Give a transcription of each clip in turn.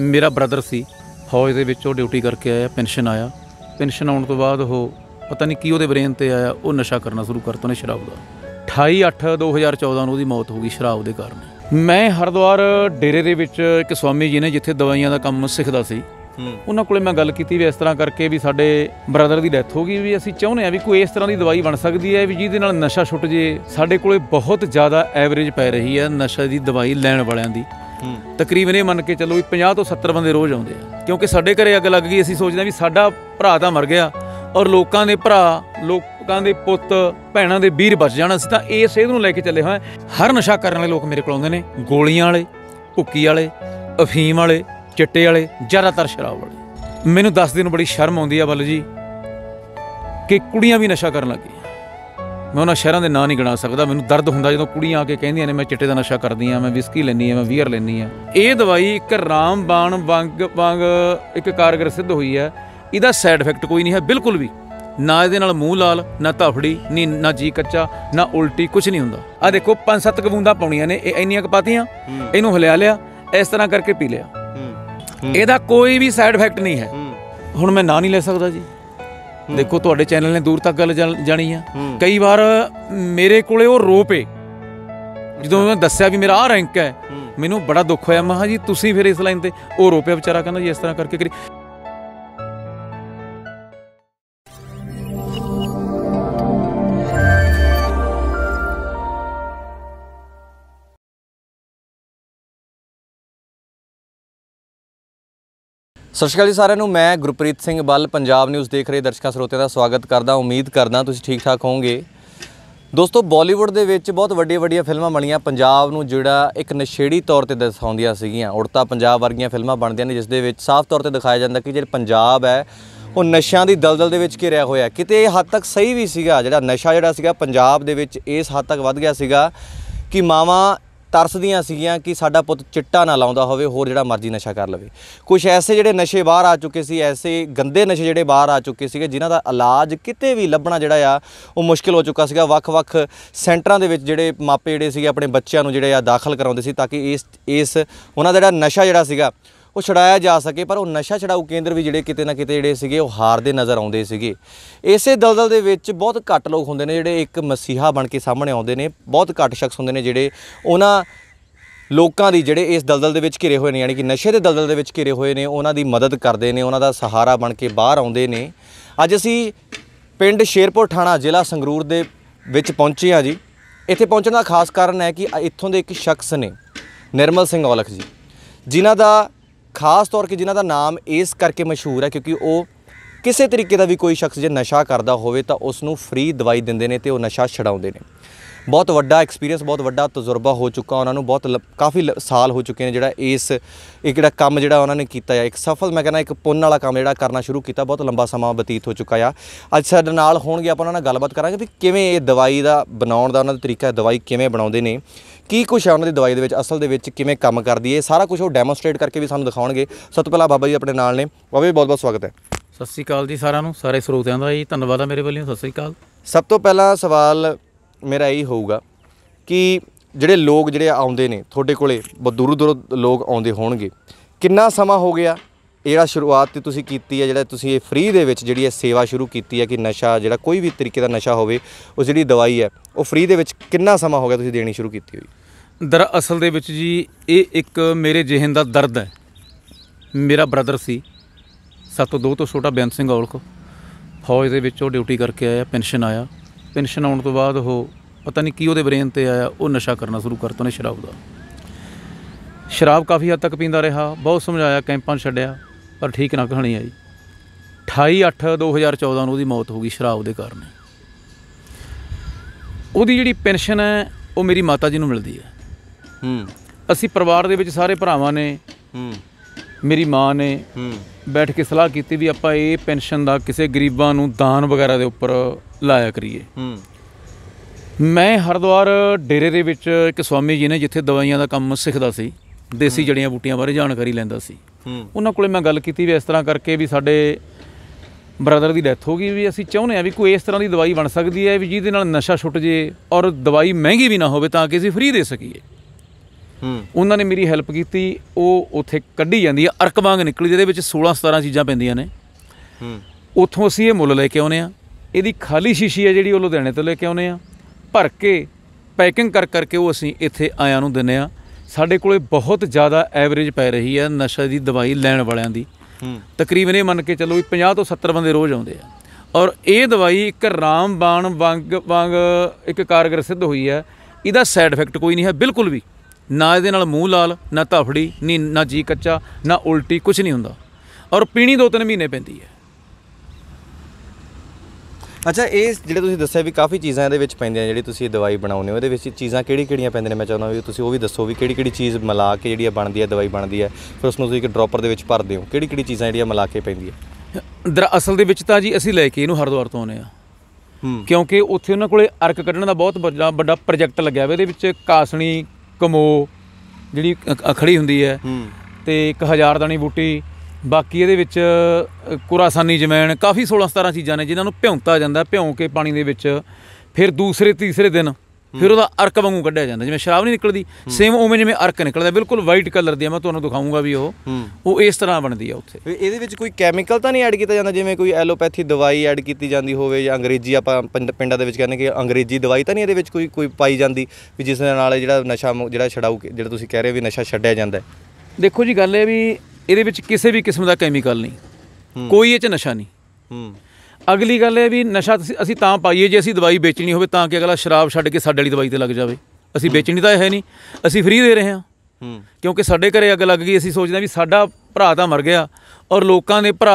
ਮੇਰਾ ਬ੍ਰਦਰ ਸੀ ਫੌਜ ਦੇ ਵਿੱਚ ਉਹ ਡਿਊਟੀ ਕਰਕੇ ਆਇਆ ਪੈਨਸ਼ਨ ਆਇਆ ਪੈਨਸ਼ਨ ਆਉਣ ਤੋਂ ਬਾਅਦ ਉਹ ਪਤਾ ਨਹੀਂ ਕੀ ਉਹਦੇ ਬ੍ਰੇਨ ਤੇ ਆਇਆ ਉਹ ਨਸ਼ਾ ਕਰਨਾ ਸ਼ੁਰੂ ਕਰਤਾ ਨੇ ਸ਼ਰਾਬ ਦਾ 28/8/2014 ਨੂੰ ਉਹਦੀ ਮੌਤ ਹੋ ਗਈ ਸ਼ਰਾਬ ਦੇ ਕਾਰਨ ਮੈਂ ਹਰਦੁਆਰ ਡੇਰੇ ਦੇ ਵਿੱਚ ਇੱਕ ਸਵਾਮੀ ਜੀ ਨੇ ਜਿੱਥੇ ਦਵਾਈਆਂ ਦਾ ਕੰਮ ਸਿੱਖਦਾ ਸੀ ਉਹਨਾਂ ਕੋਲੇ ਮੈਂ ਗੱਲ ਕੀਤੀ ਵੀ ਇਸ ਤਰ੍ਹਾਂ ਕਰਕੇ ਵੀ ਸਾਡੇ ਬ੍ਰਦਰ ਦੀ ਡੈਥ ਹੋ ਗਈ ਵੀ ਅਸੀਂ ਚਾਹੁੰਦੇ ਆ ਵੀ ਕੋਈ ਇਸ ਤਰ੍ਹਾਂ ਦੀ ਦਵਾਈ ਬਣ ਸਕਦੀ ਹੈ ਵੀ ਜਿਹਦੇ ਨਾਲ ਨਸ਼ਾ ਛੁੱਟ ਜੇ ਸਾਡੇ ਕੋਲੇ ਬਹੁਤ ਜ਼ਿਆਦਾ ਐਵਰੇਜ ਪੈ ਰਹੀ ਹੈ ਨਸ਼ਾ ਦੀ ਦਵਾਈ ਲੈਣ ਵਾਲਿਆਂ ਦੀ ਤਕਰੀਬਨ ਇਹ ਮੰਨ ਕੇ ਚੱਲੋ ਵੀ 50 ਤੋਂ 70 ਬੰਦੇ ਰੋਜ਼ ਆਉਂਦੇ ਆ ਕਿਉਂਕਿ ਸਾਡੇ ਘਰੇ ਅੱਗ ਲੱਗ ਗਈ ਅਸੀਂ ਸੋਚਦੇ ਆ ਵੀ ਸਾਡਾ ਭਰਾ ਤਾਂ ਮਰ ਗਿਆ ਔਰ ਲੋਕਾਂ ਦੇ ਭਰਾ ਲੋਕਾਂ ਦੇ ਪੁੱਤ ਭੈਣਾਂ ਦੇ ਵੀਰ ਬਚ ਜਾਣਾ ਸੀ ਤਾਂ ਇਹ ਸੇਧ ਨੂੰ ਲੈ ਕੇ ਚੱਲੇ ਹੋਏ ਹਰ ਨਸ਼ਾ ਕਰਨ ਵਾਲੇ ਲੋਕ ਮੇਰੇ ਕੋਲ ਆਉਂਦੇ ਨੇ ਗੋਲੀਆਂ ਵਾਲੇ ਭੁੱਕੀ ਵਾਲੇ ਅਫੀਮ ਵਾਲੇ ਚਿੱਟੇ ਵਾਲੇ ਜ਼ਿਆਦਾਤਰ ਸ਼ਰਾਬ ਵਾਲੇ ਮੈਨੂੰ 10 ਦਿਨ ਬੜੀ ਸ਼ਰਮ ਆਉਂਦੀ ਆ ਬੱਲ ਜੀ ਕਿ ਕੁੜੀਆਂ ਵੀ ਨਸ਼ਾ ਕਰਨ ਲੱਗੀ ਮੈਂ ਉਹਨਾਂ ਸ਼ਹਿਰਾਂ ਦੇ ਨਾਂ ਨਹੀਂ ਗਿਣਾ ਸਕਦਾ ਮੈਨੂੰ ਦਰਦ ਹੁੰਦਾ ਜਦੋਂ ਕੁੜੀਆਂ ਆ ਕੇ ਕਹਿੰਦੀਆਂ ਨੇ ਮੈਂ ਚਿੱਟੇ ਦਾ ਨਸ਼ਾ ਕਰਦੀ ਆ ਮੈਂ ਵਿਸਕੀ ਲੈਣੀ ਆ ਮੈਂ ਵੀਅਰ ਲੈਣੀ ਆ ਇਹ ਦਵਾਈ ਇੱਕ ਰਾਮਬਾਣ ਵੰਗ ਵੰਗ ਇੱਕ ਕਾਰਗਰ ਸਿੱਧ ਹੋਈ ਹੈ ਇਹਦਾ ਸਾਈਡ ਇਫੈਕਟ ਕੋਈ ਨਹੀਂ ਹੈ ਬਿਲਕੁਲ ਵੀ ਨਾ ਇਹਦੇ ਨਾਲ ਮੂੰਹ ਲਾਲ ਨਾ ਧਫੜੀ ਨਹੀਂ ਨਾ ਜੀ ਕੱਚਾ ਨਾ ਉਲਟੀ ਕੁਝ ਨਹੀਂ ਹੁੰਦਾ ਆ ਦੇਖੋ ਪੰਜ ਸੱਤ ਕਬੂੰਦਾ ਪਾਉਣੀਆਂ ਨੇ ਇਹ ਇੰਨੀਆਂ ਪਾਤੀਆਂ ਇਹਨੂੰ ਹਲਿਆ ਲਿਆ ਇਸ ਤਰ੍ਹਾਂ ਕਰਕੇ ਪੀ ਲਿਆ ਇਹਦਾ ਕੋਈ ਵੀ ਸਾਈਡ ਇਫੈਕਟ ਨਹੀਂ ਹੈ ਹੁਣ ਮੈਂ ਨਾ ਨਹੀਂ ਲੈ ਸਕਦਾ ਜੀ ਦੇਖੋ ਤੁਹਾਡੇ ਚੈਨਲ ਨੇ ਦੂਰ ਤੱਕ ਗੱਲ ਜਾਣੀ ਆ ਕਈ ਵਾਰ ਮੇਰੇ ਕੋਲੇ ਉਹ ਰੋਪ ਏ ਜਦੋਂ ਮੈਂ ਦੱਸਿਆ ਵੀ ਮੇਰਾ ਆ ਰੈਂਕ ਹੈ ਮੈਨੂੰ ਬੜਾ ਦੁੱਖ ਹੋਇਆ ਮਹਾ ਜੀ ਤੁਸੀਂ ਫਿਰ ਇਸ ਲਾਈਨ ਤੇ ਉਹ ਰੋਪਿਆ ਵਿਚਾਰਾ ਕਹਿੰਦਾ ਜੀ ਇਸ ਤਰ੍ਹਾਂ ਕਰਕੇ ਕਰੀ ਸਤਿ ਸ਼੍ਰੀ ਅਕਾਲ ਸਾਰਿਆਂ ਨੂੰ ਮੈਂ ਗੁਰਪ੍ਰੀਤ ਸਿੰਘ ਬੱਲ ਪੰਜਾਬ ਨਿਊਜ਼ ਦੇਖ ਰਹੇ ਦਰਸ਼ਕਾਂ ਸਰੋਤਿਆਂ ਦਾ ਸਵਾਗਤ ਕਰਦਾ ਉਮੀਦ ਕਰਦਾ ਤੁਸੀਂ ਠੀਕ ਠਾਕ ਹੋਵੋਗੇ ਦੋਸਤੋ ਬਾਲੀਵੁੱਡ ਦੇ ਵਿੱਚ ਬਹੁਤ ਵੱਡੀਆਂ ਵੱਡੀਆਂ ਫਿਲਮਾਂ ਬਣੀਆਂ ਪੰਜਾਬ ਨੂੰ ਜਿਹੜਾ ਇੱਕ ਨਸ਼ੇੜੀ ਤੌਰ ਤੇ ਦਿਖਾਉਂਦੀਆਂ ਸੀਗੀਆਂ ਉੜਤਾ ਪੰਜਾਬ ਵਰਗੀਆਂ ਫਿਲਮਾਂ ਬਣਦੀਆਂ ਨੇ ਜਿਸ ਦੇ ਵਿੱਚ ਸਾਫ਼ ਤੌਰ ਤੇ ਦਿਖਾਇਆ ਜਾਂਦਾ ਕਿ ਜਿਹੜਾ ਪੰਜਾਬ ਹੈ ਉਹ ਨਸ਼ਿਆਂ ਦੀ ਦਲਦਲ ਦੇ ਵਿੱਚ ਘਿਰਿਆ ਹੋਇਆ ਕਿਤੇ ਇਹ ਹੱਦ ਤੱਕ ਸਹੀ ਵੀ ਸੀਗਾ ਜਿਹੜਾ ਨਸ਼ਾ ਜਿਹੜਾ ਸੀਗਾ ਪੰਜਾਬ ਦੇ ਵਿੱਚ ਇਸ ਹੱਦ ਤੱਕ ਵੱਧ ਗਿਆ ਸੀਗਾ ਕਿ ਮਾਵਾ ਤਰਸਦੀਆਂ ਸੀਗੀਆਂ ਕਿ ਸਾਡਾ ਪੁੱਤ ਚਿੱਟਾ ਨਾ ਲਾਉਂਦਾ ਹੋਵੇ ਹੋਰ ਜਿਹੜਾ ਮਰਜ਼ੀ ਨਸ਼ਾ ਕਰ ਲਵੇ ਕੁਝ ਐਸੇ ਜਿਹੜੇ ਨਸ਼ੇ ਬਾਹਰ ਆ ਚੁੱਕੇ ਸੀ ਐਸੇ ਗੰਦੇ ਨਸ਼ੇ ਜਿਹੜੇ ਬਾਹਰ ਆ ਚੁੱਕੇ ਸੀਗੇ ਜਿਨ੍ਹਾਂ ਦਾ ਇਲਾਜ ਕਿਤੇ ਵੀ ਲੱਭਣਾ ਜਿਹੜਾ ਆ ਉਹ ਮੁਸ਼ਕਿਲ ਹੋ ਚੁੱਕਾ ਸੀਗਾ ਵੱਖ-ਵੱਖ ਸੈਂਟਰਾਂ ਦੇ ਵਿੱਚ ਜਿਹੜੇ ਮਾਪੇ ਜਿਹੜੇ ਸੀਗੇ ਆਪਣੇ ਬੱਚਿਆਂ ਨੂੰ ਜਿਹੜੇ ਆ ਦਾਖਲ ਕਰਾਉਂਦੇ ਸੀ ਤਾਂ ਕਿ ਇਸ ਇਸ ਉਹਨਾਂ ਦਾ ਜਿਹੜਾ ਨਸ਼ਾ ਜਿਹੜਾ ਸੀਗਾ ਉਹ ਛੜਾਇਆ ਜਾ ਸਕੇ ਪਰ ਉਹ ਨਸ਼ਾ ਛਡਾਊ ਕੇਂਦਰ ਵੀ ਜਿਹੜੇ ਕਿਤੇ ਨਾ ਕਿਤੇ ਜਿਹੜੇ ਸੀਗੇ ਉਹ ਹਾਰਦੇ ਨਜ਼ਰ ਆਉਂਦੇ ਸੀਗੇ ਇਸੇ ਦਲਦਲ ਦੇ ਵਿੱਚ ਬਹੁਤ ਘੱਟ ਲੋਕ ਹੁੰਦੇ ਨੇ ਜਿਹੜੇ ਇੱਕ ਮਸੀਹਾ ਬਣ ਕੇ ਸਾਹਮਣੇ ਆਉਂਦੇ ਨੇ ਬਹੁਤ ਘੱਟ ਸ਼ਖਸ ਹੁੰਦੇ ਨੇ ਜਿਹੜੇ ਉਹਨਾਂ ਲੋਕਾਂ ਦੀ ਜਿਹੜੇ ਇਸ ਦਲਦਲ ਦੇ ਵਿੱਚ ਘਿਰੇ ਹੋਏ ਨੇ ਯਾਨੀ ਕਿ ਨਸ਼ੇ ਦੇ ਦਲਦਲ ਦੇ ਵਿੱਚ ਘਿਰੇ ਹੋਏ ਨੇ ਉਹਨਾਂ ਦੀ ਮਦਦ ਕਰਦੇ ਨੇ ਉਹਨਾਂ ਦਾ ਸਹਾਰਾ ਬਣ ਕੇ ਬਾਹਰ ਆਉਂਦੇ ਨੇ ਅੱਜ ਅਸੀਂ ਪਿੰਡ ਸ਼ੇਰਪੁਰ ਥਾਣਾ ਜ਼ਿਲ੍ਹਾ ਸੰਗਰੂਰ ਦੇ ਵਿੱਚ ਪਹੁੰਚੇ ਆ ਜੀ ਇੱਥੇ ਪਹੁੰਚਣ ਦਾ ਖਾਸ ਕਾਰਨ ਹੈ ਕਿ ਇੱਥੋਂ ਦੇ ਇੱਕ ਸ਼ਖਸ ਨੇ ਨਿਰਮਲ ਸਿੰਘ ਔਲਖ ਜੀ ਜਿਨ੍ਹਾਂ ਦਾ ਖਾਸ ਤੌਰ 'ਤੇ ਜਿਨ੍ਹਾਂ ਦਾ ਨਾਮ ਇਸ ਕਰਕੇ ਮਸ਼ਹੂਰ ਹੈ ਕਿਉਂਕਿ ਉਹ ਕਿਸੇ ਤਰੀਕੇ ਦਾ ਵੀ ਕੋਈ ਸ਼ਖਸ ਜੇ ਨਸ਼ਾ ਕਰਦਾ ਹੋਵੇ ਤਾਂ ਉਸ ਨੂੰ ਫ੍ਰੀ ਦਵਾਈ ਦਿੰਦੇ ਨੇ ਤੇ ਉਹ ਨਸ਼ਾ ਛਡਾਉਂਦੇ ਨੇ ਬਹੁਤ ਵੱਡਾ ਐਕਸਪੀਰੀਅੰਸ ਬਹੁਤ ਵੱਡਾ ਤਜਰਬਾ ਹੋ ਚੁੱਕਾ ਉਹਨਾਂ ਨੂੰ ਬਹੁਤ ਕਾਫੀ ਸਾਲ ਹੋ ਚੁੱਕੇ ਨੇ ਜਿਹੜਾ ਇਸ ਇੱਕ ਜਿਹੜਾ ਕੰਮ ਜਿਹੜਾ ਉਹਨਾਂ ਨੇ ਕੀਤਾ ਹੈ ਇੱਕ ਸਫਲ ਮੈਂ ਕਹਿੰਦਾ ਇੱਕ ਪੁੰਨ ਵਾਲਾ ਕੰਮ ਜਿਹੜਾ ਕਰਨਾ ਸ਼ੁਰੂ ਕੀਤਾ ਬਹੁਤ ਲੰਬਾ ਸਮਾਂ ਬਤੀਤ ਹੋ ਚੁੱਕਾ ਆ ਅੱਜ ਸਾਡੇ ਨਾਲ ਹੋਣਗੇ ਆਪਾਂ ਉਹਨਾਂ ਨਾਲ ਗੱਲਬਾਤ ਕਰਾਂਗੇ ਵੀ ਕਿਵੇਂ ਇਹ ਦਵਾਈ ਦਾ ਬਣਾਉਣ ਦਾ ਉਹਨਾਂ ਦਾ ਤਰੀਕਾ ਦਵਾਈ ਕਿਵੇਂ ਬਣਾਉਂਦੇ ਨੇ ਕੀ ਕੁਝ ਹੈ ਉਹਨਾਂ ਦੀ ਦਵਾਈ ਦੇ ਵਿੱਚ ਅਸਲ ਦੇ ਵਿੱਚ ਕਿਵੇਂ ਕੰਮ ਕਰਦੀ ਹੈ ਸਾਰਾ ਕੁਝ ਉਹ ਡੈਮੋਨਸਟ੍ਰੇਟ ਕਰਕੇ ਵੀ ਸਾਨੂੰ ਦਿਖਾਉਣਗੇ ਸਤਪਾਲਾ ਬਾਬਾ ਜੀ ਆਪਣੇ ਨਾਲ ਨੇ ਬਾਬਾ ਜੀ ਬਹੁਤ ਬਹੁਤ ਸਵਾਗਤ ਹੈ ਸਤਿ ਸ੍ਰੀ ਅਕਾਲ ਜੀ ਸਾਰਿਆਂ ਨੂੰ ਸਾਰੇ ਸਰੋਤਿਆਂ ਦਾ ਜੀ ਧੰਨਵਾਦ ਹੈ ਮੇਰੇ ਵੱਲੋਂ ਸਤਿ ਸ੍ਰੀ ਅਕਾਲ ਸਭ ਤੋਂ ਪਹਿਲਾਂ ਸਵਾਲ ਮੇਰਾ ਇਹ ਹੋਊਗਾ ਕਿ ਜਿਹੜੇ ਲੋਕ ਜਿਹੜੇ ਆਉਂਦੇ ਨੇ ਤੁਹਾਡੇ ਕੋਲੇ ਦੂਰ ਦੂਰ ਲੋਕ ਆਉਂਦੇ ਹੋਣਗੇ ਕਿੰਨਾ ਸਮਾਂ ਹੋ ਗਿਆ ਇਹੜਾ ਸ਼ੁਰੂਆਤ ਤੇ ਤੁਸੀਂ ਕੀਤੀ ਹੈ ਜਿਹੜਾ ਤੁਸੀਂ ਇਹ ਫ੍ਰੀ ਦੇ ਵਿੱਚ ਜਿਹੜੀ ਇਹ ਸੇਵਾ ਸ਼ੁਰੂ ਕੀਤੀ ਹੈ ਕਿ ਨਸ਼ਾ ਜਿਹੜਾ ਕੋਈ ਵੀ ਤਰੀਕੇ ਦਾ ਨਸ਼ਾ ਹੋਵੇ ਉਹ ਜਿਹੜੀ ਦਵਾਈ ਹੈ ਉਹ ਫ੍ਰੀ ਦੇ ਵਿੱਚ ਕਿੰਨਾ ਸਮਾਂ ਹੋ ਗਿਆ ਤੁਸੀਂ ਦੇਣੀ ਸ਼ੁਰੂ ਕੀਤੀ ਹੋਈ ਦਰਅਸਲ ਦੇ ਵਿੱਚ ਜੀ ਇਹ ਇੱਕ ਮੇਰੇ ਜਿਹਨ ਦਾ ਦਰਦ ਹੈ ਮੇਰਾ ਬ੍ਰਦਰ ਸੀ ਤੋਂ ਦੋ ਤੋਂ ਛੋਟਾ ਬੈਂਤ ਸਿੰਘ ਔਲਖ ਫੌਜ ਦੇ ਵਿੱਚ ਉਹ ਡਿਊਟੀ ਕਰਕੇ ਆਇਆ ਪੈਨਸ਼ਨ ਆਇਆ ਪੈਨਸ਼ਨ ਆਉਣ ਤੋਂ ਬਾਅਦ ਉਹ ਪਤਾ ਨਹੀਂ ਕੀ ਉਹਦੇ ਬ੍ਰੇਨ ਤੇ ਆਇਆ ਉਹ ਨਸ਼ਾ ਕਰਨਾ ਸ਼ੁਰੂ ਕਰਤਾ ਉਹਨੇ ਸ਼ਰਾਬ ਦਾ ਸ਼ਰਾਬ ਕਾਫੀ ਹੱਦ ਤੱਕ ਪੀਂਦਾ ਰਿਹਾ ਬਹੁਤ ਸਮਝਾਇਆ ਕੈਂਪਾਂ ਛੱਡਿਆ ਪਰ ਠੀਕ ਨਾ ਕਹਣੀ ਆਈ 28 2014 ਨੂੰ ਉਹਦੀ ਮੌਤ ਹੋ ਗਈ ਸ਼ਰਾਬ ਦੇ ਕਾਰਨ ਉਹਦੀ ਜਿਹੜੀ ਪੈਨਸ਼ਨ ਹੈ ਉਹ ਮੇਰੀ ਮਾਤਾ ਜੀ ਨੂੰ ਮਿਲਦੀ ਹੈ ਹੂੰ ਅਸੀਂ ਪਰਿਵਾਰ ਦੇ ਵਿੱਚ ਸਾਰੇ ਭਰਾਵਾਂ ਨੇ ਹੂੰ ਮੇਰੀ ਮਾਂ ਨੇ ਹੂੰ ਬੈਠ ਕੇ ਸਲਾਹ ਕੀਤੀ ਵੀ ਆਪਾਂ ਇਹ ਪੈਨਸ਼ਨ ਦਾ ਕਿਸੇ ਗਰੀਬਾਂ ਨੂੰ ਦਾਨ ਵਗੈਰਾ ਦੇ ਉੱਪਰ ਲਾਇਆ ਕਰੀਏ ਹੂੰ ਮੈਂ ਹਰਦੁਆਰ ਡੇਰੇ ਦੇ ਵਿੱਚ ਇੱਕ ਸਵਾਮੀ ਜੀ ਨੇ ਜਿੱਥੇ ਦਵਾਈਆਂ ਦਾ ਕੰਮ ਸਿੱਖਦਾ ਸੀ ਦੇਸੀ ਜੜੀਆਂ ਬੂਟੀਆਂ ਬਾਰੇ ਜਾਣਕਾਰੀ ਲੈਂਦਾ ਸੀ ਉਹਨਾਂ ਕੋਲੇ ਮੈਂ ਗੱਲ ਕੀਤੀ ਵੀ ਇਸ ਤਰ੍ਹਾਂ ਕਰਕੇ ਵੀ ਸਾਡੇ ਬ੍ਰਦਰ ਦੀ ਡੈਥ ਹੋ ਗਈ ਵੀ ਅਸੀਂ ਚਾਹੁੰਦੇ ਆ ਵੀ ਕੋਈ ਇਸ ਤਰ੍ਹਾਂ ਦੀ ਦਵਾਈ ਬਣ ਸਕਦੀ ਹੈ ਵੀ ਜਿਹਦੇ ਨਾਲ ਨਸ਼ਾ ਛੁੱਟ ਜੇ ਔਰ ਦਵਾਈ ਮਹਿੰਗੀ ਵੀ ਨਾ ਹੋਵੇ ਤਾਂ ਕਿ ਅਸੀਂ ਫ੍ਰੀ ਦੇ ਸਕੀਏ ਉਹਨਾਂ ਨੇ ਮੇਰੀ ਹੈਲਪ ਕੀਤੀ ਉਹ ਉੱਥੇ ਕੱਢੀ ਜਾਂਦੀ ਹੈ ਅਰਕ ਵਾਂਗ ਨਿਕਲੀ ਜਿਹਦੇ ਵਿੱਚ 16 17 ਚੀਜ਼ਾਂ ਪੈਂਦੀਆਂ ਨੇ ਉੱਥੋਂ ਅਸੀਂ ਇਹ ਮੁੱਲ ਲੈ ਕੇ ਆਉਨੇ ਆ ਇਹਦੀ ਖਾਲੀ ਸ਼ੀਸ਼ੀ ਹੈ ਜਿਹੜੀ ਉਹ ਲੁਧਿਆਣੇ ਤੋਂ ਲੈ ਕੇ ਆਉਨੇ ਆ ਭਰ ਕੇ ਪੈਕਿੰਗ ਕਰ ਕਰਕੇ ਉਹ ਅਸੀਂ ਇੱਥੇ ਆਇਆਂ ਨੂੰ ਦਿੰਨੇ ਆ ਸਾਡੇ ਕੋਲੇ ਬਹੁਤ ਜ਼ਿਆਦਾ ਐਵਰੇਜ ਪੈ ਰਹੀ ਹੈ ਨਸ਼ਾ ਦੀ ਦਵਾਈ ਲੈਣ ਵਾਲਿਆਂ ਦੀ ਤਕਰੀਬਨ ਇਹ ਮੰਨ ਕੇ ਚੱਲੋ ਵੀ 50 ਤੋਂ 70 ਬੰਦੇ ਰੋਜ਼ ਆਉਂਦੇ ਆ ਔਰ ਇਹ ਦਵਾਈ ਇੱਕ ਰਾਮਬਾਣ ਵਾਂਗ ਵਾਂਗ ਇੱਕ ਕਾਰਗਰ ਸਿੱਧ ਹੋਈ ਹੈ ਇਹਦਾ ਸਾਈਡ ਇਫੈਕਟ ਕੋਈ ਨਹੀਂ ਹੈ ਬਿਲਕੁਲ ਵੀ ਨਾ ਇਹਦੇ ਨਾਲ ਮੂੰਹ ਲਾਲ ਨਾ ਧਫੜੀ ਨਹੀਂ ਨਾ ਜੀ ਕੱਚਾ ਨਾ ਉਲਟੀ ਕੁਝ ਨਹੀਂ ਹੁੰਦਾ ਔਰ ਪੀਣੀ ਦੋ ਤਿੰਨ ਮਹੀਨੇ ਪੈਂਦੀ ਹੈ ਅੱਛਾ ਇਹ ਜਿਹੜੇ ਤੁਸੀਂ ਦੱਸਿਆ ਵੀ ਕਾਫੀ ਚੀਜ਼ਾਂ ਇਹਦੇ ਵਿੱਚ ਪੈਂਦੀਆਂ ਜਿਹੜੀ ਤੁਸੀਂ ਦਵਾਈ ਬਣਾਉਂਦੇ ਹੋ ਇਹਦੇ ਵਿੱਚ ਚੀਜ਼ਾਂ ਕਿਹੜੀ-ਕਿਹੜੀਆਂ ਪੈਂਦੀਆਂ ਨੇ ਮੈਂ ਚਾਹੁੰਦਾ ਵੀ ਤੁਸੀਂ ਉਹ ਵੀ ਦੱਸੋ ਵੀ ਕਿਹੜੀ-ਕਿਹੜੀ ਚੀਜ਼ ਮਿਲਾ ਕੇ ਜਿਹੜੀ ਬਣਦੀ ਹੈ ਦਵਾਈ ਬਣਦੀ ਹੈ ਫਿਰ ਉਸ ਨੂੰ ਤੁਸੀਂ ਇੱਕ ਡ੍ਰੌਪਰ ਦੇ ਵਿੱਚ ਭਰਦੇ ਹੋ ਕਿਹੜੀ-ਕਿਹੜੀ ਚੀਜ਼ਾਂ ਜਿਹੜੀਆਂ ਮਿਲਾ ਕੇ ਪੈਂਦੀ ਹੈ ਦਰ ਅਸਲ ਦੇ ਵਿੱਚ ਤਾਂ ਜੀ ਅਸੀਂ ਲੈ ਕੇ ਇਹਨੂੰ ਹਰਦੁਆਰ ਤੋਂ ਆਨੇ ਆ ਕਿਉਂਕਿ ਉੱਥੇ ਉਹਨਾਂ ਕੋਲੇ ਅਰਕ ਕੱਢਣ ਦਾ ਬਹੁਤ ਵੱਡਾ ਪ੍ਰੋਜੈਕਟ ਲੱਗਿਆ ਹੋਇਆ ਇਹਦੇ ਵਿੱਚ ਕਾਸਣੀ ਕਮੋ ਜਿਹੜੀ ਖੜੀ ਅਖੜੀ ਹੁੰਦੀ ਹੈ ਤੇ 1000 ਦਾਣੀ ਬੂਟੀ ਬਾਕੀ ਇਹਦੇ ਵਿੱਚ ਕੁਰਾਸਾਨੀ ਜਮੈਣ ਕਾਫੀ 16 17 ਚੀਜ਼ਾਂ ਨੇ ਜਿਨ੍ਹਾਂ ਨੂੰ ਭਿਉਂਤਾ ਜਾਂਦਾ ਭਿਉਂ ਕੇ ਪਾਣੀ ਦੇ ਵਿੱਚ ਫਿਰ ਦੂਸਰੇ ਤੀਸਰੇ ਦਿਨ ਫਿਰ ਉਹਦਾ ਅਰਕ ਵਾਂਗੂ ਕੱਢਿਆ ਜਾਂਦਾ ਜਿਵੇਂ ਸ਼ਰਾਬ ਨਹੀਂ ਨਿਕਲਦੀ ਸੇਮ ਉਵੇਂ ਜਿਵੇਂ ਅਰਕ ਨਿਕਲਦਾ ਬਿਲਕੁਲ ਵਾਈਟ ਕਲਰ ਦੀ ਆ ਮੈਂ ਤੁਹਾਨੂੰ ਦਿਖਾਉਂਗਾ ਵੀ ਉਹ ਉਹ ਇਸ ਤਰ੍ਹਾਂ ਬਣਦੀ ਆ ਉੱਥੇ ਇਹਦੇ ਵਿੱਚ ਕੋਈ ਕੈਮੀਕਲ ਤਾਂ ਨਹੀਂ ਐਡ ਕੀਤਾ ਜਾਂਦਾ ਜਿਵੇਂ ਕੋਈ ਐਲੋਪੈਥੀ ਦਵਾਈ ਐਡ ਕੀਤੀ ਜਾਂਦੀ ਹੋਵੇ ਜਾਂ ਅੰਗਰੇਜ਼ੀ ਆਪਾਂ ਪਿੰਡਾਂ ਦੇ ਵਿੱਚ ਕਹਿੰਦੇ ਕਿ ਅੰਗਰੇਜ਼ੀ ਦਵਾਈ ਤਾਂ ਨਹੀਂ ਇਹਦੇ ਵਿੱਚ ਕੋਈ ਕੋਈ ਪਾਈ ਜਾਂਦੀ ਵੀ ਜਿਸ ਨਾਲ ਜਿਹੜਾ ਨਸ਼ਾ ਜਿਹੜਾ ਛਡਾਉ ਜਿਹੜਾ ਤੁਸੀਂ ਕਹਿ ਰਹੇ ਵੀ ਨਸ਼ਾ ਛੱਡਿਆ ਜਾਂਦਾ ਦੇਖੋ ਜੀ ਗੱਲ ਇਹ ਵੀ ਇਹਦੇ ਵਿੱਚ ਕਿਸੇ ਵੀ ਕਿਸਮ ਦਾ ਕੈਮੀਕਲ ਨਹੀਂ ਕੋਈ ਇਹ 'ਚ ਨਸ਼ਾ ਨਹੀਂ ਹੂੰ ਅਗਲੀ ਗੱਲ ਇਹ ਵੀ ਨਸ਼ਾ ਅਸੀਂ ਤਾਂ ਪਾਈਏ ਜੇ ਅਸੀਂ ਦਵਾਈ ਵੇਚਣੀ ਹੋਵੇ ਤਾਂ ਕਿ ਅਗਲਾ ਸ਼ਰਾਬ ਛੱਡ ਕੇ ਸਾਡੇ ਵਾਲੀ ਦਵਾਈ ਤੇ ਲੱਗ ਜਾਵੇ ਅਸੀਂ ਵੇਚਣੀ ਤਾਂ ਹੈ ਨਹੀਂ ਅਸੀਂ ਫ੍ਰੀ ਦੇ ਰਹੇ ਹਾਂ ਹੂੰ ਕਿਉਂਕਿ ਸਾਡੇ ਘਰੇ ਅੱਗ ਲੱਗ ਗਈ ਅਸੀਂ ਸੋਚਦੇ ਹਾਂ ਵੀ ਸਾਡਾ ਭਰਾ ਤਾਂ ਮਰ ਗਿਆ ਔਰ ਲੋਕਾਂ ਦੇ ਭਰਾ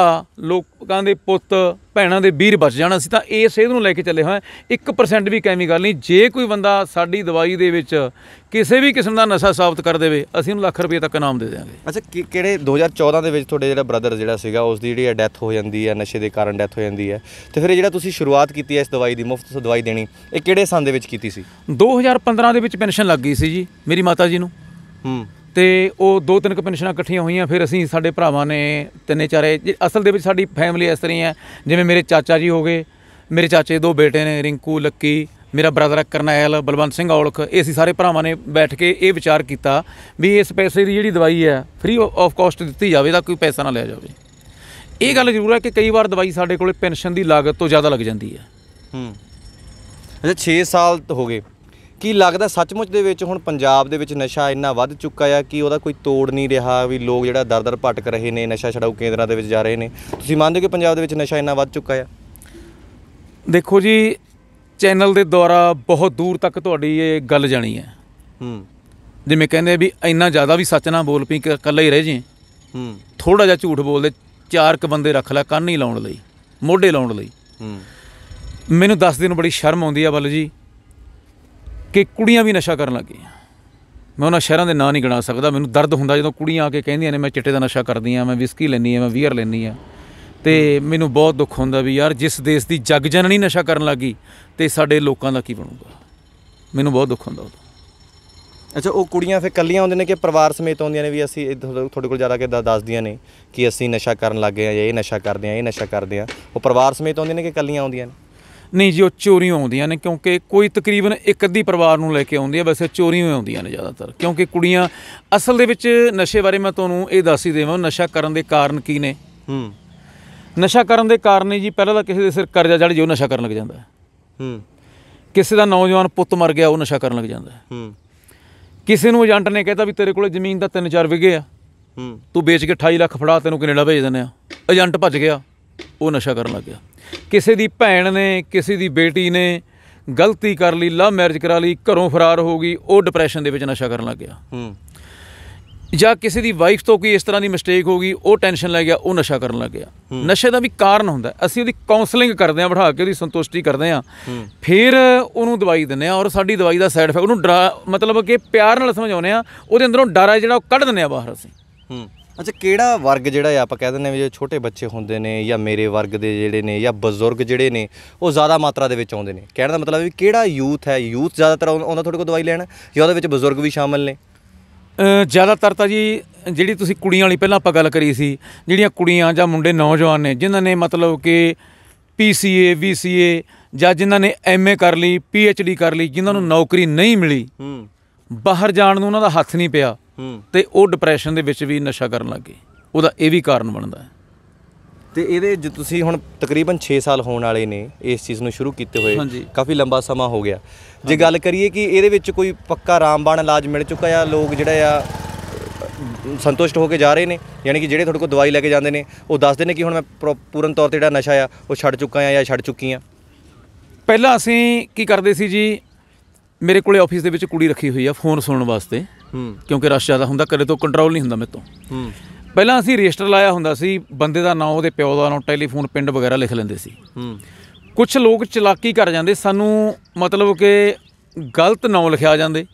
ਲੋਕਾਂ ਦੇ ਪੁੱਤ ਭੈਣਾਂ ਦੇ ਵੀਰ ਬਚ ਜਾਣਾ ਸੀ ਤਾਂ ਇਹ ਸੇਧ ਨੂੰ ਲੈ ਕੇ ਚੱਲੇ ਹੋਏ 1% ਵੀ ਕੈਮੀਕਲ ਨਹੀਂ ਜੇ ਕੋਈ ਬੰਦਾ ਸਾਡੀ ਦਵਾਈ ਦੇ ਵਿੱਚ ਕਿਸੇ ਵੀ ਕਿਸਮ ਦਾ ਨਸ਼ਾ ਸਾਬਤ ਕਰ ਦੇਵੇ ਅਸੀਂ ਉਹਨੂੰ ਲੱਖ ਰੁਪਏ ਤੱਕ ਇਨਾਮ ਦੇ ਦੇਵਾਂਗੇ ਅੱਛਾ ਕਿਹੜੇ 2014 ਦੇ ਵਿੱਚ ਤੁਹਾਡੇ ਜਿਹੜਾ ਬ੍ਰਦਰ ਜਿਹੜਾ ਸੀਗਾ ਉਸ ਦੀ ਜਿਹੜੀ ਡੈਥ ਹੋ ਜਾਂਦੀ ਹੈ ਨਸ਼ੇ ਦੇ ਕਾਰਨ ਡੈਥ ਹੋ ਜਾਂਦੀ ਹੈ ਤੇ ਫਿਰ ਜਿਹੜਾ ਤੁਸੀਂ ਸ਼ੁਰੂਆਤ ਕੀਤੀ ਹੈ ਇਸ ਦਵਾਈ ਦੀ ਮੁਫਤ ਦਵਾਈ ਦੇਣੀ ਇਹ ਕਿਹੜੇ ਸਾਲ ਦੇ ਵਿੱਚ ਕੀਤੀ ਸੀ 2015 ਦੇ ਵਿੱਚ ਪੈਨਸ਼ਨ ਲੱਗ ਗਈ ਸੀ ਜੀ ਮੇਰੀ ਮਾਤਾ ਜੀ ਨੂੰ ਹੂੰ ਤੇ ਉਹ ਦੋ ਤਿੰਨ ਕਪੈਨਸ਼ਨਾਂ ਇਕੱਠੀਆਂ ਹੋਈਆਂ ਫਿਰ ਅਸੀਂ ਸਾਡੇ ਭਰਾਵਾਂ ਨੇ ਤਿੰਨੇ ਚਾਰੇ ਅਸਲ ਦੇ ਵਿੱਚ ਸਾਡੀ ਫੈਮਿਲੀ ਇਸ ਤਰ੍ਹਾਂ ਹੈ ਜਿਵੇਂ ਮੇਰੇ ਚਾਚਾ ਜੀ ਹੋਗੇ ਮੇਰੇ ਚਾਚੇ ਦੋ ਬੇਟੇ ਨੇ ਰਿੰਕੂ ਲੱਕੀ ਮੇਰਾ ਬ੍ਰਦਰ ਕਰਨੈਲ ਬਲਵੰਤ ਸਿੰਘ ਔਲਖ ਇਹ ਸੀ ਸਾਰੇ ਭਰਾਵਾਂ ਨੇ ਬੈਠ ਕੇ ਇਹ ਵਿਚਾਰ ਕੀਤਾ ਵੀ ਇਸ ਪੈਸੇ ਦੀ ਜਿਹੜੀ ਦਵਾਈ ਹੈ ਫ੍ਰੀ ਆਫ ਕਾਸਟ ਦਿੱਤੀ ਜਾਵੇ ਤਾਂ ਕੋਈ ਪੈਸਾ ਨਾ ਲਿਆ ਜਾਵੇ ਇਹ ਗੱਲ ਜ਼ਰੂਰ ਹੈ ਕਿ ਕਈ ਵਾਰ ਦਵਾਈ ਸਾਡੇ ਕੋਲੇ ਪੈਨਸ਼ਨ ਦੀ ਲਾਗਤ ਤੋਂ ਜ਼ਿਆਦਾ ਲੱਗ ਜਾਂਦੀ ਹੈ ਹੂੰ ਅੱਛਾ 6 ਸਾਲ ਹੋ ਗਏ ਕੀ ਲੱਗਦਾ ਸੱਚਮੁੱਚ ਦੇ ਵਿੱਚ ਹੁਣ ਪੰਜਾਬ ਦੇ ਵਿੱਚ ਨਸ਼ਾ ਇੰਨਾ ਵੱਧ ਚੁੱਕਾ ਆ ਕਿ ਉਹਦਾ ਕੋਈ ਤੋੜ ਨਹੀਂ ਰਿਹਾ ਵੀ ਲੋਕ ਜਿਹੜਾ ਦਰਦਰ ਭਟਕ ਰਹੇ ਨੇ ਨਸ਼ਾ ਛਡਾਊ ਕੇਂਦਰਾਂ ਦੇ ਵਿੱਚ ਜਾ ਰਹੇ ਨੇ ਤੁਸੀਂ ਮੰਨਦੇ ਹੋ ਕਿ ਪੰਜਾਬ ਦੇ ਵਿੱਚ ਨਸ਼ਾ ਇੰਨਾ ਵੱਧ ਚੁੱਕਾ ਆ ਦੇਖੋ ਜੀ ਚੈਨਲ ਦੇ ਦੁਆਰਾ ਬਹੁਤ ਦੂਰ ਤੱਕ ਤੁਹਾਡੀ ਇਹ ਗੱਲ ਜਾਣੀ ਹੈ ਹੂੰ ਜਿਵੇਂ ਕਹਿੰਦੇ ਵੀ ਇੰਨਾ ਜ਼ਿਆਦਾ ਵੀ ਸੱਚ ਨਾ ਬੋਲ ਪਈ ਇਕੱਲੇ ਹੀ ਰਹਿ ਜੀ ਹੂੰ ਥੋੜਾ ਜਿਹਾ ਝੂਠ ਬੋਲਦੇ ਚਾਰ ਕ ਬੰਦੇ ਰੱਖ ਲੈ ਕੰਨ ਹੀ ਲਾਉਣ ਲਈ ਮੋਢੇ ਲਾਉਣ ਲਈ ਹੂੰ ਮੈਨੂੰ 10 ਦਿਨ ਬੜੀ ਸ਼ਰਮ ਆਉਂਦੀ ਆ ਬੱਲ ਜੀ ਕਿ ਕੁੜੀਆਂ ਵੀ ਨਸ਼ਾ ਕਰਨ ਲੱਗੀਆਂ ਮੈਂ ਉਹਨਾਂ ਸ਼ਹਿਰਾਂ ਦੇ ਨਾਂ ਨਹੀਂ ਗਿਣਾ ਸਕਦਾ ਮੈਨੂੰ ਦਰਦ ਹੁੰਦਾ ਜਦੋਂ ਕੁੜੀਆਂ ਆ ਕੇ ਕਹਿੰਦੀਆਂ ਨੇ ਮੈਂ ਚਿੱਟੇ ਦਾ ਨਸ਼ਾ ਕਰਦੀ ਆ ਮੈਂ ਵਿਸਕੀ ਲੈਣੀ ਆ ਮੈਂ ਵੀਅਰ ਲੈਣੀ ਆ ਤੇ ਮੈਨੂੰ ਬਹੁਤ ਦੁੱਖ ਹੁੰਦਾ ਵੀ ਯਾਰ ਜਿਸ ਦੇਸ਼ ਦੀ ਜੱਗ ਜਨਣੀ ਨਸ਼ਾ ਕਰਨ ਲੱਗੀ ਤੇ ਸਾਡੇ ਲੋਕਾਂ ਦਾ ਕੀ ਬਣੂਗਾ ਮੈਨੂੰ ਬਹੁਤ ਦੁੱਖ ਹੁੰਦਾ ਅੱਛਾ ਉਹ ਕੁੜੀਆਂ ਫੇ ਕੱਲੀਆਂ ਆਉਂਦੀਆਂ ਨੇ ਕਿ ਪਰਿਵਾਰ ਸਮੇਤ ਆਉਂਦੀਆਂ ਨੇ ਵੀ ਅਸੀਂ ਤੁਹਾਡੇ ਕੋਲ ਜ਼ਿਆਦਾ ਕੇ ਦੱਸਦੀਆਂ ਨੇ ਕਿ ਅਸੀਂ ਨਸ਼ਾ ਕਰਨ ਲੱਗੇ ਆ ਜਾਂ ਇਹ ਨਸ਼ਾ ਕਰਦੇ ਆ ਇਹ ਨਸ਼ਾ ਕਰਦੇ ਆ ਉਹ ਪਰਿਵਾਰ ਸਮੇਤ ਆਉਂਦੀਆਂ ਨੇ ਕਿ ਕੱਲੀਆਂ ਆਉਂਦੀਆਂ ਨੇ ਨਹੀਂ ਜੀ ਉਹ ਚੋਰੀਆਂ ਆਉਂਦੀਆਂ ਨੇ ਕਿਉਂਕਿ ਕੋਈ ਤਕਰੀਬਨ ਇੱਕ ਅੱਧੀ ਪਰਿਵਾਰ ਨੂੰ ਲੈ ਕੇ ਆਉਂਦੀ ਹੈ ਵੈਸੇ ਚੋਰੀਆਂ ਹੀ ਆਉਂਦੀਆਂ ਨੇ ਜ਼ਿਆਦਾਤਰ ਕਿਉਂਕਿ ਕੁੜੀਆਂ ਅਸਲ ਦੇ ਵਿੱਚ ਨਸ਼ੇ ਬਾਰੇ ਮੈਂ ਤੁਹਾਨੂੰ ਇਹ ਦੱਸ ਹੀ ਦੇਵਾਂ ਨਸ਼ਾ ਕਰਨ ਦੇ ਕਾਰਨ ਕੀ ਨੇ ਹੂੰ ਨਸ਼ਾ ਕਰਨ ਦੇ ਕਾਰਨ ਜੀ ਪਹਿਲਾਂ ਤਾਂ ਕਿਸੇ ਦੇ ਸਿਰ ਕਰਜ਼ਾ ਜੜ ਜੋ ਨਸ਼ਾ ਕਰਨ ਲੱਗ ਜਾਂਦਾ ਹੂੰ ਕਿਸੇ ਦਾ ਨੌਜਵਾਨ ਪੁੱਤ ਮਰ ਗਿਆ ਉਹ ਨਸ਼ਾ ਕਰਨ ਲੱਗ ਜਾਂਦਾ ਹੂੰ ਕਿਸੇ ਨੂੰ ਏਜੰਟ ਨੇ ਕਹਿਤਾ ਵੀ ਤੇਰੇ ਕੋਲੇ ਜ਼ਮੀਨ ਦਾ 3-4 ਵਿਗੇ ਆ ਹੂੰ ਤੂੰ ਵੇਚ ਕੇ 28 ਲੱਖ ਫੜਾ ਤੈਨੂੰ ਕੈਨੇਡਾ ਭੇਜ ਦਿੰਦੇ ਆ ਏਜੰਟ ਭੱਜ ਗਿਆ ਉਹ ਨਸ਼ਾ ਕਰਨ ਲੱਗ ਗਿਆ ਕਿਸੇ ਦੀ ਭੈਣ ਨੇ ਕਿਸੇ ਦੀ ਬੇਟੀ ਨੇ ਗਲਤੀ ਕਰ ਲਈ ਲਵ ਮੈਰਿਜ ਕਰਾ ਲਈ ਘਰੋਂ ਫਰਾਰ ਹੋ ਗਈ ਉਹ ਡਿਪਰੈਸ਼ਨ ਦੇ ਵਿੱਚ ਨਸ਼ਾ ਕਰਨ ਲੱਗ ਗਿਆ ਹੂੰ ਜਾਂ ਕਿਸੇ ਦੀ ਵਾਈਫ ਤੋਂ ਕੋਈ ਇਸ ਤਰ੍ਹਾਂ ਦੀ ਮਿਸਟੇਕ ਹੋ ਗਈ ਉਹ ਟੈਨਸ਼ਨ ਲੈ ਗਿਆ ਉਹ ਨਸ਼ਾ ਕਰਨ ਲੱਗ ਗਿਆ ਨਸ਼ੇ ਦਾ ਵੀ ਕਾਰਨ ਹੁੰਦਾ ਅਸੀਂ ਉਹਦੀ ਕਾਉਂਸਲਿੰਗ ਕਰਦੇ ਆ ਬਿਠਾ ਕੇ ਉਹਦੀ ਸੰਤੁਸ਼ਟੀ ਕਰਦੇ ਆ ਫਿਰ ਉਹਨੂੰ ਦਵਾਈ ਦਿੰਨੇ ਆ ਔਰ ਸਾਡੀ ਦਵਾਈ ਦਾ ਸਾਈਡ ਇਫੈਕਟ ਉਹਨੂੰ ਡਰਾ ਮਤਲਬ ਕਿ ਪਿਆਰ ਨਾਲ ਸਮਝਾਉਨੇ ਆ ਉਹਦੇ ਅੰਦਰੋਂ ਡਰ ਆ ਜਿਹੜਾ ਉਹ ਕੱਢ ਦਿੰਨੇ ਆ ਬਾਹਰ ਅਸੀਂ ਹੂੰ ਅੱਛਾ ਕਿਹੜਾ ਵਰਗ ਜਿਹੜਾ ਆਪਾਂ ਕਹਿ ਦਿੰਦੇ ਵੀ ਛੋਟੇ ਬੱਚੇ ਹੁੰਦੇ ਨੇ ਜਾਂ ਮੇਰੇ ਵਰਗ ਦੇ ਜਿਹੜੇ ਨੇ ਜਾਂ ਬਜ਼ੁਰਗ ਜਿਹੜੇ ਨੇ ਉਹ ਜ਼ਿਆਦਾ ਮਾਤਰਾ ਦੇ ਵਿੱਚ ਆਉਂਦੇ ਨੇ ਕਹਿਣ ਦਾ ਮਤਲਬ ਵੀ ਕਿਹੜਾ ਯੂਥ ਹੈ ਯੂਥ ਜ਼ਿਆਦਾਤਰ ਆਉਂਦਾ ਤੁਹਾਡੇ ਕੋਲ ਦਵਾਈ ਲੈਣ ਜਾਂ ਉਹਦੇ ਵਿੱਚ ਬਜ਼ੁਰਗ ਵੀ ਸ਼ਾਮਲ ਨੇ ਜ਼ਿਆਦਾਤਰ ਤਾਂ ਜੀ ਜਿਹੜੀ ਤੁਸੀਂ ਕੁੜੀਆਂ ਵਾਲੀ ਪਹਿਲਾਂ ਆਪਾਂ ਗੱਲ ਕਰੀ ਸੀ ਜਿਹੜੀਆਂ ਕੁੜੀਆਂ ਜਾਂ ਮੁੰਡੇ ਨੌਜਵਾਨ ਨੇ ਜਿਨ੍ਹਾਂ ਨੇ ਮਤਲਬ ਕਿ ਪੀਸੀਏ ਵੀਸੀਏ ਜਾਂ ਜਿਨ੍ਹਾਂ ਨੇ ਐਮਏ ਕਰ ਲਈ ਪੀਐਚਡੀ ਕਰ ਲਈ ਜਿਨ੍ਹਾਂ ਨੂੰ ਨੌਕਰੀ ਨਹੀਂ ਮਿਲੀ ਬਾਹਰ ਜਾਣ ਨੂੰ ਉਹਨਾਂ ਦਾ ਹੱਥ ਨਹੀਂ ਪਿਆ ਤੇ ਉਹ ਡਿਪਰੈਸ਼ਨ ਦੇ ਵਿੱਚ ਵੀ ਨਸ਼ਾ ਕਰਨ ਲੱਗ ਉਹਦਾ ਇਹ ਵੀ ਕਾਰਨ ਬਣਦਾ ਹੈ ਤੇ ਇਹਦੇ ਜੇ ਤੁਸੀਂ ਹੁਣ ਤਕਰੀਬਨ 6 ਸਾਲ ਹੋਣ ਵਾਲੇ ਨੇ ਇਸ ਚੀਜ਼ ਨੂੰ ਸ਼ੁਰੂ ਕੀਤੇ ਹੋਏ ਕਾਫੀ ਲੰਬਾ ਸਮਾਂ ਹੋ ਗਿਆ ਜੇ ਗੱਲ ਕਰੀਏ ਕਿ ਇਹਦੇ ਵਿੱਚ ਕੋਈ ਪੱਕਾ ਰਾਮਬਾਣ ਇਲਾਜ ਮਿਲ ਚੁੱਕਾ ਆ ਲੋਕ ਜਿਹੜਾ ਆ ਸੰਤੁਸ਼ਟ ਹੋ ਕੇ ਜਾ ਰਹੇ ਨੇ ਯਾਨੀ ਕਿ ਜਿਹੜੇ ਤੁਹਾਡੇ ਕੋਲ ਦਵਾਈ ਲੈ ਕੇ ਜਾਂਦੇ ਨੇ ਉਹ ਦੱਸਦੇ ਨੇ ਕਿ ਹੁਣ ਮੈਂ ਪੂਰਨ ਤੌਰ ਤੇ ਜਿਹੜਾ ਨਸ਼ਾ ਆ ਉਹ ਛੱਡ ਚੁੱਕਾ ਆ ਜਾਂ ਛੱਡ ਚੁੱਕੀ ਆ ਪਹਿਲਾਂ ਅਸੀਂ ਕੀ ਕਰਦੇ ਸੀ ਜੀ ਮੇਰੇ ਕੋਲੇ ਆਫਿਸ ਦੇ ਵਿੱਚ ਕੁੜੀ ਰੱਖੀ ਹੋਈ ਆ ਫੋਨ ਸੁਣਨ ਵਾਸਤੇ ਕਿਉਂਕਿ ਰਸ਼ ਜ਼ਿਆਦਾ ਹੁੰਦਾ ਕਰੇ ਤੋਂ ਕੰਟਰੋਲ ਨਹੀਂ ਹੁੰਦਾ ਮੇਤੋਂ ਹੂੰ ਪਹਿਲਾਂ ਅਸੀਂ ਰਜਿਸਟਰ ਲਾਇਆ ਹੁੰਦਾ ਸੀ ਬੰਦੇ ਦਾ ਨਾਮ ਉਹਦੇ ਪਿਓ ਦਾ ਨਾਮ ਟੈਲੀਫੋਨ ਪਿੰਡ ਵਗੈਰਾ ਲਿਖ ਲੈਂਦੇ ਸੀ ਹੂੰ ਕੁਝ ਲੋਕ ਚਲਾਕੀ ਕਰ ਜਾਂਦੇ ਸਾਨੂੰ ਮਤਲਬ ਕਿ ਗਲਤ ਨਾਮ ਲਿਖਿਆ ਜਾਂਦੇ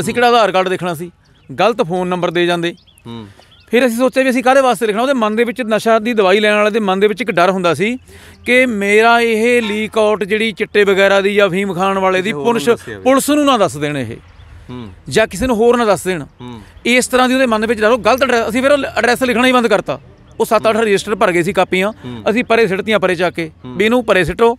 ਅਸੀਂ ਕਿਹੜਾ ਆਧਾਰ ਕਾਰਡ ਦੇਖਣਾ ਸੀ ਗਲਤ ਫੋਨ ਨੰਬਰ ਦੇ ਜਾਂਦੇ ਹੂੰ ਫਿਰ ਅਸੀਂ ਸੋਚਿਆ ਵੀ ਅਸੀਂ ਕਾਹਦੇ ਵਾਸਤੇ ਲਿਖਣਾ ਉਹਦੇ ਮਨ ਦੇ ਵਿੱਚ ਨਸ਼ਾ ਦੀ ਦਵਾਈ ਲੈਣ ਵਾਲੇ ਦੇ ਮਨ ਦੇ ਵਿੱਚ ਇੱਕ ਡਰ ਹੁੰਦਾ ਸੀ ਕਿ ਮੇਰਾ ਇਹ ਲੀਕ ਆਊਟ ਜਿਹੜੀ ਚਿੱਟੇ ਵਗੈਰਾ ਦੀ ਜਾਂ ਫੀਮ ਖਾਣ ਵਾਲੇ ਦੀ ਪੁਲਿਸ ਪੁਲਿਸ ਨੂੰ ਨਾ ਦੱਸ ਦੇਣ ਇਹ ਜਾਂ ਕਿਸੇ ਨੂੰ ਹੋਰ ਨਾ ਦੱਸ ਦੇਣ ਇਸ ਤਰ੍ਹਾਂ ਦੀ ਉਹਦੇ ਮਨ ਵਿੱਚ ਡਰ ਗਲਤ ਐਡਰੈਸ ਅਸੀਂ ਫਿਰ ਐਡਰੈਸ ਲਿਖਣਾ ਹੀ ਬੰਦ ਕਰਤਾ ਉਹ 7-8 ਰਜਿਸਟਰ ਭਰ ਗਏ ਸੀ ਕਾਪੀਆਂ ਅਸੀਂ ਪਰੇ ਸਿੱਟਤੀਆਂ ਪਰੇ ਜਾ ਕੇ ਵੀ ਇਹਨੂੰ ਪਰੇ ਸਿੱਟੋ